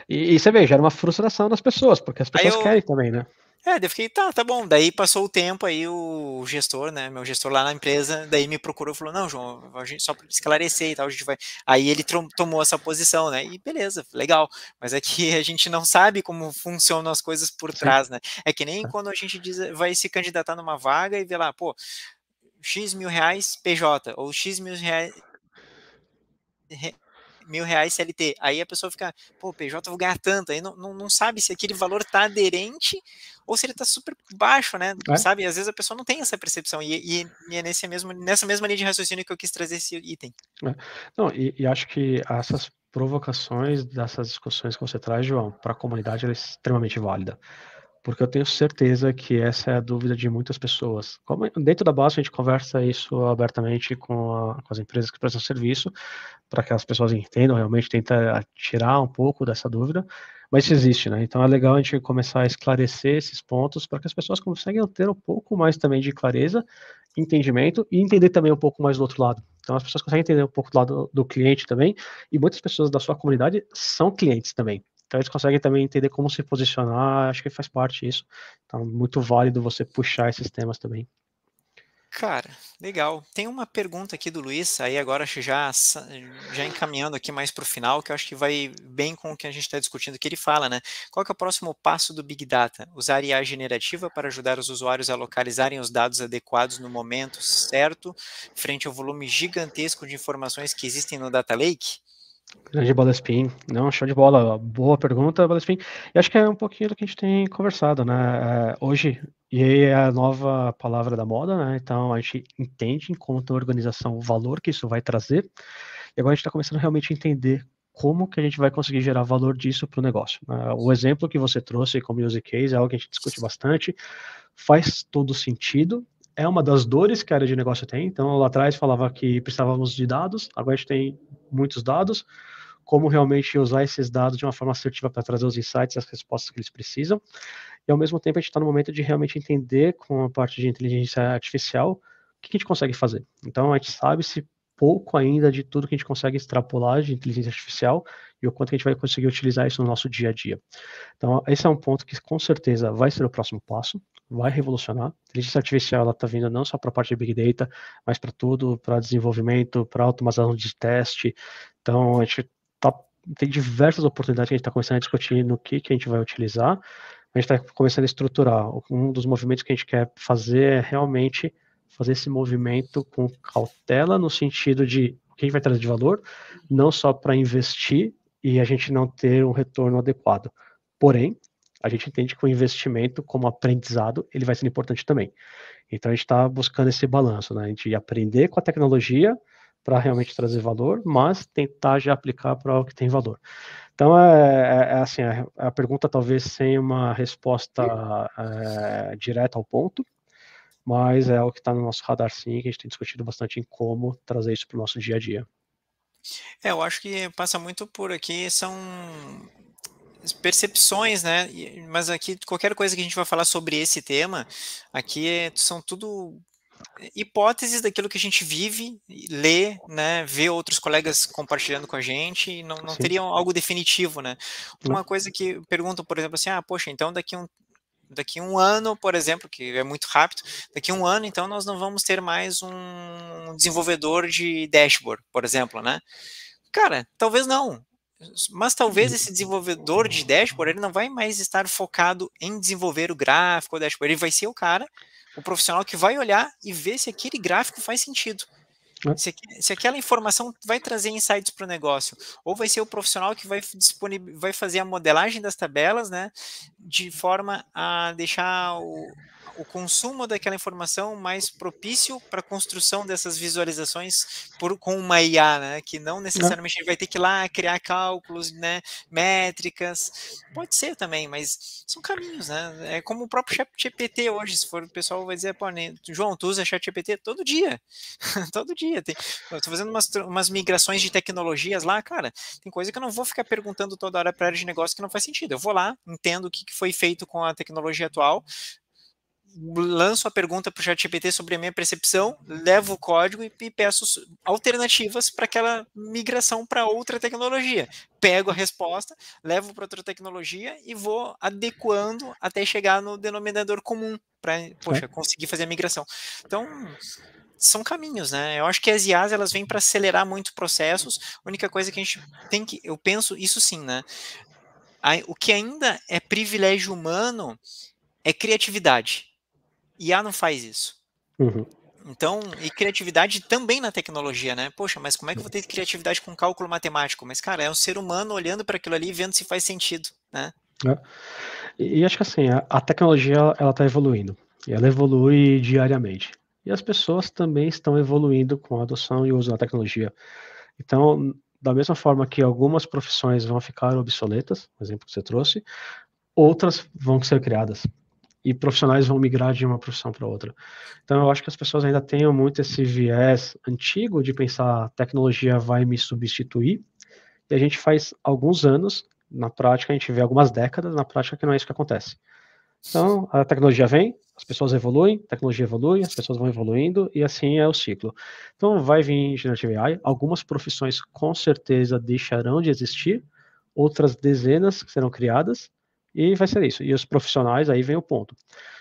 Speaker 2: E, e, você vê, gera uma frustração nas pessoas, porque as pessoas eu, querem também, né?
Speaker 1: É, daí eu fiquei, tá, tá bom. Daí passou o tempo aí, o gestor, né? Meu gestor lá na empresa, daí me procurou e falou, não, João, a gente só para esclarecer e tal, a gente vai. Aí ele tomou essa posição, né? E beleza, legal. Mas é que a gente não sabe como funcionam as coisas por trás, né? É que nem é. quando a gente diz, vai se candidatar numa vaga e vê lá, pô, X mil reais PJ, ou X mil reais é mil reais CLT. Aí a pessoa fica, pô, PJ vou ganhar tanto. Aí não, não, não sabe se aquele valor tá aderente ou se ele tá super baixo, né? É. Sabe? Às vezes a pessoa não tem essa percepção. E, e, e, é nesse mesmo, nessa mesma linha de raciocínio que eu quis trazer esse item.
Speaker 2: É. Não, e, e acho que essas provocações dessas discussões que você traz, João, para a comunidade ela é extremamente válida porque eu tenho certeza que essa é a dúvida de muitas pessoas. Como é, dentro da base a gente conversa isso abertamente com, a, com as empresas que prestam serviço, para que as pessoas entendam, realmente tenta tirar um pouco dessa dúvida, mas isso existe, né? Então é legal a gente começar a esclarecer esses pontos para que as pessoas consigam ter um pouco mais também de clareza, entendimento e entender também um pouco mais do outro lado. Então as pessoas conseguem entender um pouco do lado do cliente também, e muitas pessoas da sua comunidade são clientes também. Então eles conseguem também entender como se posicionar, acho que faz parte disso. Então, muito válido você puxar esses temas também.
Speaker 1: Cara, legal. Tem uma pergunta aqui do Luiz, aí agora já, já encaminhando aqui mais para o final, que eu acho que vai bem com o que a gente está discutindo, que ele fala, né? Qual é o próximo passo do Big Data? Usar IA generativa para ajudar os usuários a localizarem os dados adequados no momento certo, frente ao volume gigantesco de informações que existem no Data Lake?
Speaker 2: Grande Balaspin. Não, show de bola. Boa pergunta, Balaspin. E acho que é um pouquinho do que a gente tem conversado, né? É, hoje, EA é a nova palavra da moda, né? Então a gente entende enquanto organização o valor que isso vai trazer. E agora a gente está começando realmente a entender como que a gente vai conseguir gerar valor disso para o negócio. Né? O exemplo que você trouxe com o Music Case é algo que a gente discute bastante. Faz todo sentido, é uma das dores que a área de negócio tem. Então, lá atrás falava que precisávamos de dados, agora a gente tem muitos dados. Como realmente usar esses dados de uma forma assertiva para trazer os insights e as respostas que eles precisam. E, ao mesmo tempo, a gente está no momento de realmente entender, com a parte de inteligência artificial, o que a gente consegue fazer. Então, a gente sabe se pouco ainda de tudo que a gente consegue extrapolar de inteligência artificial e o quanto a gente vai conseguir utilizar isso no nosso dia a dia. Então, esse é um ponto que com certeza vai ser o próximo passo vai revolucionar. A inteligência artificial está vindo não só para a parte de Big Data, mas para tudo, para desenvolvimento, para automação de teste. Então, a gente tá, tem diversas oportunidades que a gente está começando a discutir no que, que a gente vai utilizar. A gente está começando a estruturar. Um dos movimentos que a gente quer fazer é realmente fazer esse movimento com cautela, no sentido de o que a gente vai trazer de valor, não só para investir e a gente não ter um retorno adequado. Porém, a gente entende que o investimento como aprendizado, ele vai ser importante também. Então a gente está buscando esse balanço, né? A gente aprender com a tecnologia para realmente trazer valor, mas tentar já aplicar para o que tem valor. Então é, é, é assim, é, é a pergunta talvez sem uma resposta é, direta ao ponto, mas é o que está no nosso radar sim, que a gente tem discutido bastante em como trazer isso para o nosso dia a dia.
Speaker 1: É, eu acho que passa muito por aqui, são percepções, né? Mas aqui, qualquer coisa que a gente vai falar sobre esse tema, aqui é, são tudo é, hipóteses daquilo que a gente vive, lê, né, vê outros colegas compartilhando com a gente, e não, não teriam algo definitivo, né? Hum. Uma coisa que perguntam, por exemplo, assim, ah, poxa, então daqui um daqui um ano, por exemplo, que é muito rápido, daqui um ano, então nós não vamos ter mais um desenvolvedor de dashboard, por exemplo, né? Cara, talvez não. Mas talvez uhum. esse desenvolvedor de dashboard ele não vai mais estar focado em desenvolver o gráfico, o dashboard. Ele vai ser o cara, o profissional que vai olhar e ver se aquele gráfico faz sentido. Né? Se, se, aquela informação vai trazer insights para o negócio, ou vai ser o profissional que vai, vai fazer a modelagem das tabelas, né, de forma a deixar o, o consumo daquela informação mais propício para a construção dessas visualizações por, com uma IA, né? Que não né? necessariamente não. vai ter que ir lá criar cálculos, né? Métricas. Pode ser também, mas são caminhos, né? É como o próprio ChatGPT hoje, se for o pessoal vai dizer, pô, né, João, tu usa ChatGPT todo dia. todo dia. estou fazendo umas, umas migrações de tecnologias lá, cara, tem coisa que eu não vou ficar perguntando toda hora para área de negócio que não faz sentido. Eu vou lá, entendo o que, que foi feito com a tecnologia atual, lanço a pergunta para o ChatGPT sobre a minha percepção, levo o código e, e peço alternativas para aquela migração para outra tecnologia. Pego a resposta, levo para outra tecnologia e vou adequando até chegar no denominador comum para, poxa, conseguir fazer a migração. Então, são caminhos, né? Eu acho que as IAs elas vêm para acelerar muito processos. A única coisa que a gente tem que, eu penso isso sim, né? O que ainda é privilégio humano é criatividade. IA não faz isso. Uhum. Então, e criatividade também na tecnologia, né? Poxa, mas como é que eu vou ter criatividade com cálculo matemático? Mas, cara, é um ser humano olhando para aquilo ali e vendo se faz sentido,
Speaker 2: né? É. E acho que assim, a, a tecnologia ela está evoluindo. E ela evolui diariamente. E as pessoas também estão evoluindo com a adoção e uso da tecnologia. Então, da mesma forma que algumas profissões vão ficar obsoletas, o exemplo que você trouxe, outras vão ser criadas e profissionais vão migrar de uma profissão para outra. Então, eu acho que as pessoas ainda têm muito esse viés antigo de pensar a tecnologia vai me substituir. E a gente faz alguns anos, na prática, a gente vê algumas décadas, na prática, que não é isso que acontece. Então, a tecnologia vem, as pessoas evoluem, a tecnologia evolui, as pessoas vão evoluindo, e assim é o ciclo. Então, vai vir Generative AI, algumas profissões com certeza deixarão de existir, outras dezenas serão criadas, e vai ser isso. E os profissionais, aí vem o ponto.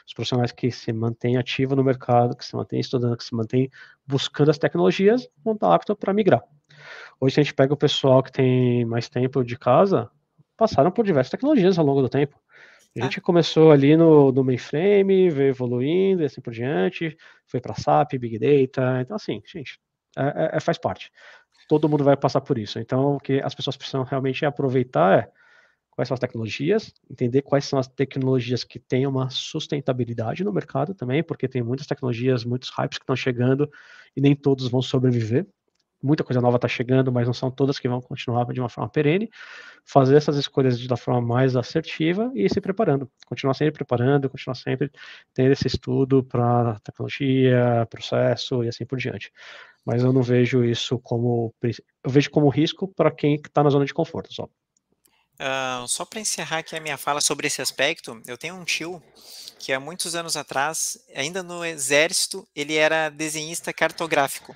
Speaker 2: Os profissionais que se mantêm ativos no mercado, que se mantêm estudando, que se mantêm buscando as tecnologias, vão estar aptos para migrar. Hoje, se a gente pega o pessoal que tem mais tempo de casa, passaram por diversas tecnologias ao longo do tempo. A tá. gente ah. começou ali no, no mainframe, veio evoluindo e assim por diante, foi para SAP, Big Data. Então, assim, gente, é, é, é, faz parte. Todo mundo vai passar por isso. Então, o que as pessoas precisam realmente aproveitar é quais são as tecnologias, entender quais são as tecnologias que têm uma sustentabilidade no mercado também, porque tem muitas tecnologias, muitos hypes que estão chegando e nem todos vão sobreviver. Muita coisa nova está chegando, mas não são todas que vão continuar de uma forma perene. Fazer essas escolhas de, da forma mais assertiva e ir se preparando. Continuar sempre preparando, continuar sempre tendo esse estudo para tecnologia, processo e assim por diante mas eu não vejo isso como eu vejo como risco para quem está na zona de conforto só
Speaker 1: só para encerrar aqui a minha fala sobre esse aspecto, eu tenho um tio que há muitos anos atrás, ainda no exército, ele era desenhista cartográfico.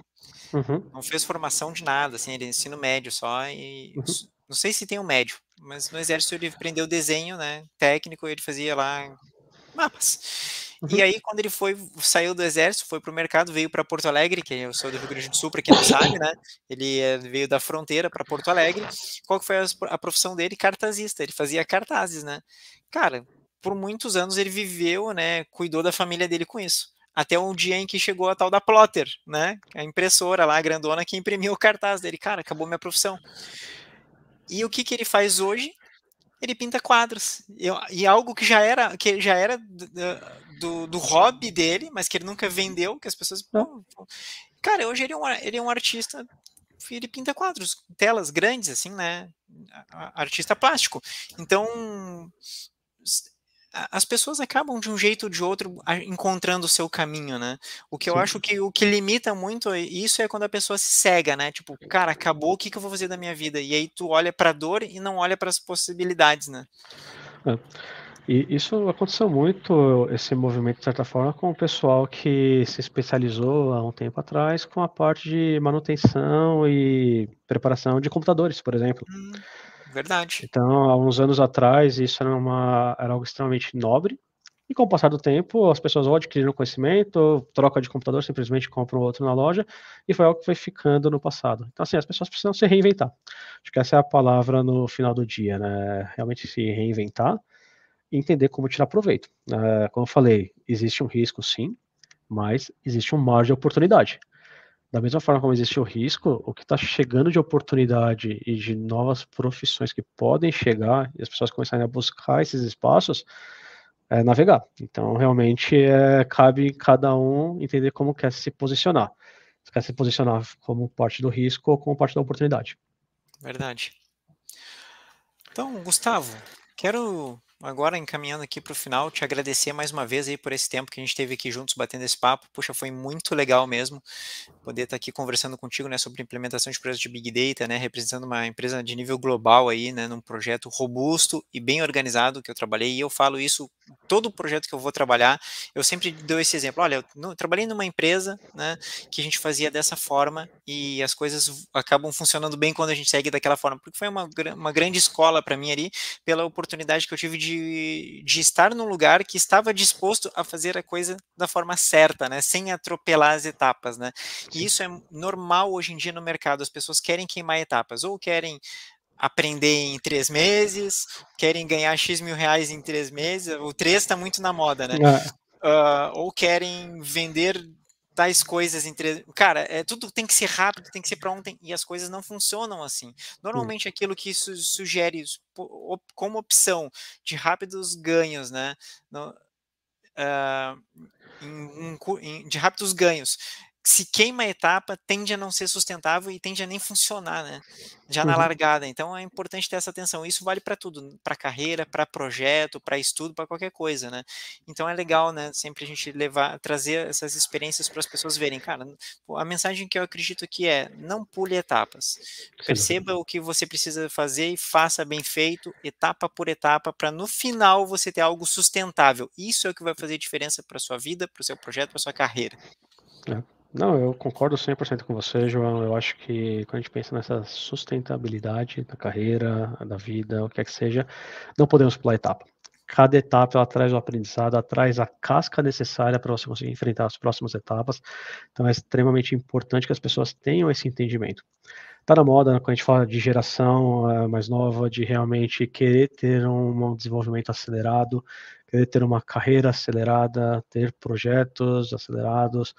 Speaker 1: Uhum. Não fez formação de nada, assim, ele é ensino médio só e uhum. não sei se tem o um médio, mas no exército ele aprendeu desenho, né, técnico, ele fazia lá mapas. Uhum. E aí, quando ele foi, saiu do exército, foi para o mercado, veio para Porto Alegre, que eu sou do Rio Grande do Sul, para quem não sabe, né? Ele eh, veio da fronteira para Porto Alegre. Qual que foi a profissão dele? Cartazista. Ele fazia cartazes, né? Cara, por muitos anos ele viveu, né? Cuidou da família dele com isso até um dia em que chegou a tal da plotter, né? A impressora lá, a grandona, que imprimiu o cartaz dele. Cara, acabou minha profissão. E o que, que ele faz hoje? Ele pinta quadros. E, e algo que já era, que já era do, do hobby dele, mas que ele nunca vendeu, que as pessoas. não, cara, hoje ele é um, ele é um artista ele pinta quadros, telas grandes, assim, né? Artista plástico. Então, as pessoas acabam, de um jeito ou de outro, encontrando o seu caminho, né? O que eu Sim. acho que o que limita muito isso é quando a pessoa se cega, né? Tipo, cara, acabou, o que, que eu vou fazer da minha vida? E aí tu olha para a dor e não olha para as possibilidades, né?
Speaker 2: É. E isso aconteceu muito, esse movimento, de certa forma, com o pessoal que se especializou há um tempo atrás com a parte de manutenção e preparação de computadores, por exemplo. Hum, verdade. Então, há uns anos atrás, isso era, uma, era algo extremamente nobre. E com o passar do tempo, as pessoas vão adquirindo conhecimento, troca de computador, simplesmente compram outro na loja, e foi algo que foi ficando no passado. Então, assim, as pessoas precisam se reinventar. Acho que essa é a palavra no final do dia, né? Realmente se reinventar entender como tirar proveito. Uh, como eu falei, existe um risco sim, mas existe um margem de oportunidade. Da mesma forma como existe o risco, o que está chegando de oportunidade e de novas profissões que podem chegar, e as pessoas começarem a buscar esses espaços, é navegar. Então, realmente, é, cabe cada um entender como quer se posicionar. Se quer se posicionar como parte do risco ou como parte da oportunidade.
Speaker 1: Verdade. Então, Gustavo, quero agora encaminhando aqui para o final, te agradecer mais uma vez aí por esse tempo que a gente teve aqui juntos batendo esse papo. Puxa, foi muito legal mesmo poder estar tá aqui conversando contigo, né, sobre implementação de projetos de Big Data, né, representando uma empresa de nível global aí, né, num projeto robusto e bem organizado que eu trabalhei. E eu falo isso todo projeto que eu vou trabalhar, eu sempre dou esse exemplo. Olha, eu trabalhei numa empresa, né, que a gente fazia dessa forma e as coisas acabam funcionando bem quando a gente segue daquela forma, porque foi uma, uma grande escola para mim ali pela oportunidade que eu tive de de, de estar num lugar que estava disposto a fazer a coisa da forma certa, né? Sem atropelar as etapas, né? E isso é normal hoje em dia no mercado. As pessoas querem queimar etapas ou querem aprender em três meses, querem ganhar X mil reais em três meses, o três está muito na moda, né? É. Uh, ou querem vender tais coisas entre. Cara, é, tudo tem que ser rápido, tem que ser para ontem, e as coisas não funcionam assim. Normalmente, aquilo que isso sugere como opção de rápidos ganhos, né? No, uh, em, em, de rápidos ganhos se queima a etapa, tende a não ser sustentável e tende a nem funcionar, né? Já uhum. na largada. Então é importante ter essa atenção. Isso vale para tudo, para carreira, para projeto, para estudo, para qualquer coisa, né? Então é legal, né? Sempre a gente levar, trazer essas experiências para as pessoas verem. Cara, a mensagem que eu acredito que é: não pule etapas. Perceba Sim. o que você precisa fazer e faça bem feito, etapa por etapa, para no final você ter algo sustentável. Isso é o que vai fazer diferença para sua vida, para o seu projeto, para sua carreira.
Speaker 2: É. Não, eu concordo 100% com você, João. Eu acho que quando a gente pensa nessa sustentabilidade da carreira, da vida, o que é que seja, não podemos pular etapa. Cada etapa ela traz o aprendizado, ela traz a casca necessária para você conseguir enfrentar as próximas etapas. Então é extremamente importante que as pessoas tenham esse entendimento. Está na moda né, quando a gente fala de geração eh, mais nova, de realmente querer ter um desenvolvimento acelerado, querer ter uma carreira acelerada, ter projetos acelerados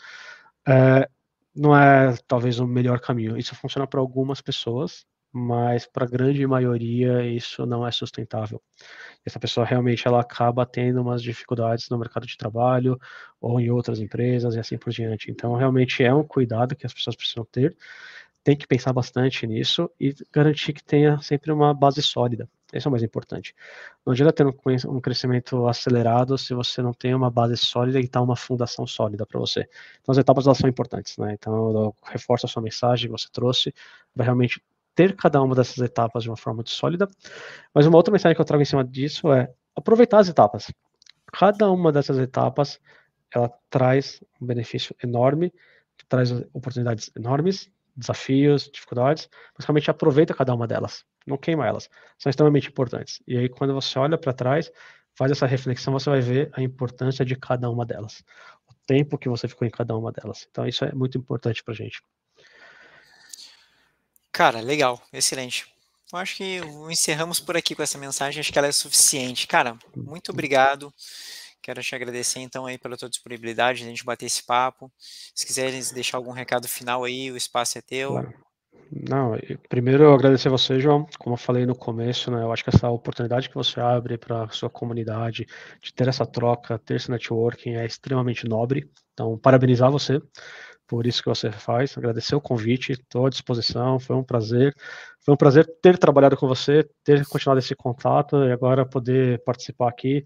Speaker 2: é, não é talvez o melhor caminho. Isso funciona para algumas pessoas, mas para a grande maioria isso não é sustentável. Essa pessoa realmente ela acaba tendo umas dificuldades no mercado de trabalho ou em outras empresas e assim por diante. Então realmente é um cuidado que as pessoas precisam ter. Tem que pensar bastante nisso e garantir que tenha sempre uma base sólida. Esse é o mais importante. Não adianta ter um, crescimento acelerado se você não tem uma base sólida e está uma fundação sólida para você. Então, as etapas elas são importantes, né? Então, eu reforço a sua mensagem que você trouxe para realmente ter cada uma dessas etapas de uma forma muito sólida. Mas uma outra mensagem que eu trago em cima disso é aproveitar as etapas. Cada uma dessas etapas ela traz um benefício enorme, traz oportunidades enormes desafios, dificuldades, mas realmente aproveita cada uma delas, não queima elas, são extremamente importantes. E aí, quando você olha para trás, faz essa reflexão, você vai ver a importância de cada uma delas, o tempo que você ficou em cada uma delas. Então, isso é muito importante para gente.
Speaker 1: Cara, legal, excelente. Eu acho que encerramos por aqui com essa mensagem, acho que ela é suficiente. Cara, muito uhum. obrigado. Quero te agradecer então aí pela tua disponibilidade, a gente bater esse papo. Se quiserem deixar algum recado final aí, o espaço é teu. Claro.
Speaker 2: Não, primeiro eu agradecer você, João. Como eu falei no começo, né, eu acho que essa oportunidade que você abre para sua comunidade de ter essa troca, ter esse networking é extremamente nobre. Então, parabenizar você por isso que você faz. Agradecer o convite, estou à disposição, foi um prazer. Foi um prazer ter trabalhado com você, ter continuado esse contato e agora poder participar aqui.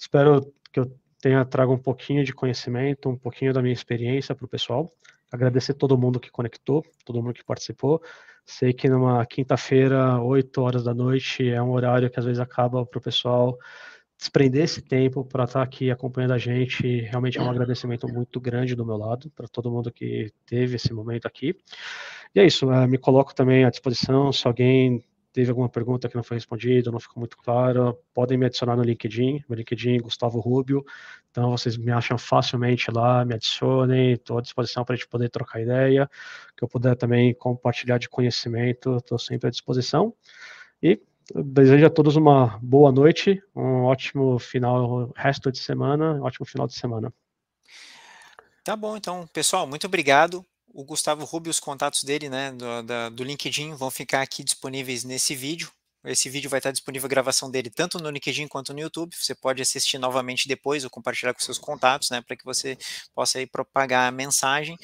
Speaker 2: Espero que eu tenha, trago um pouquinho de conhecimento, um pouquinho da minha experiência para o pessoal. Agradecer todo mundo que conectou, todo mundo que participou. Sei que numa quinta-feira, 8 horas da noite, é um horário que às vezes acaba para o pessoal desprender esse tempo para estar tá aqui acompanhando a gente. Realmente é um agradecimento muito grande do meu lado para todo mundo que teve esse momento aqui. E é isso, eh, me coloco também à disposição se alguém teve alguma pergunta que não foi respondida, não ficou muito claro? podem me adicionar no LinkedIn, meu LinkedIn Gustavo Rubio. Então vocês me acham facilmente lá, me adicionem, estou à disposição para a gente poder trocar ideia, que eu puder também compartilhar de conhecimento, estou sempre à disposição. E desejo a todos uma boa noite, um ótimo final, resto de semana, um ótimo final de semana.
Speaker 1: Tá bom, então, pessoal, muito obrigado o Gustavo Rubio, os contatos dele, né, do, da, do LinkedIn, vão ficar aqui disponíveis nesse vídeo. Esse vídeo vai estar disponível a gravação dele tanto no LinkedIn quanto no YouTube. Você pode assistir novamente depois ou compartilhar com seus contatos, né, para que você possa aí propagar a mensagem.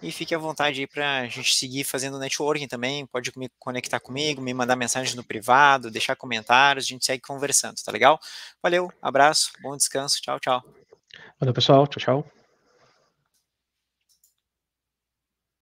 Speaker 1: E fique à vontade aí para a gente seguir fazendo networking também. Pode me conectar comigo, me mandar mensagens no privado, deixar comentários, a gente segue conversando, tá legal? Valeu, abraço, bom descanso, tchau, tchau.
Speaker 2: Valeu, pessoal, tchau, tchau.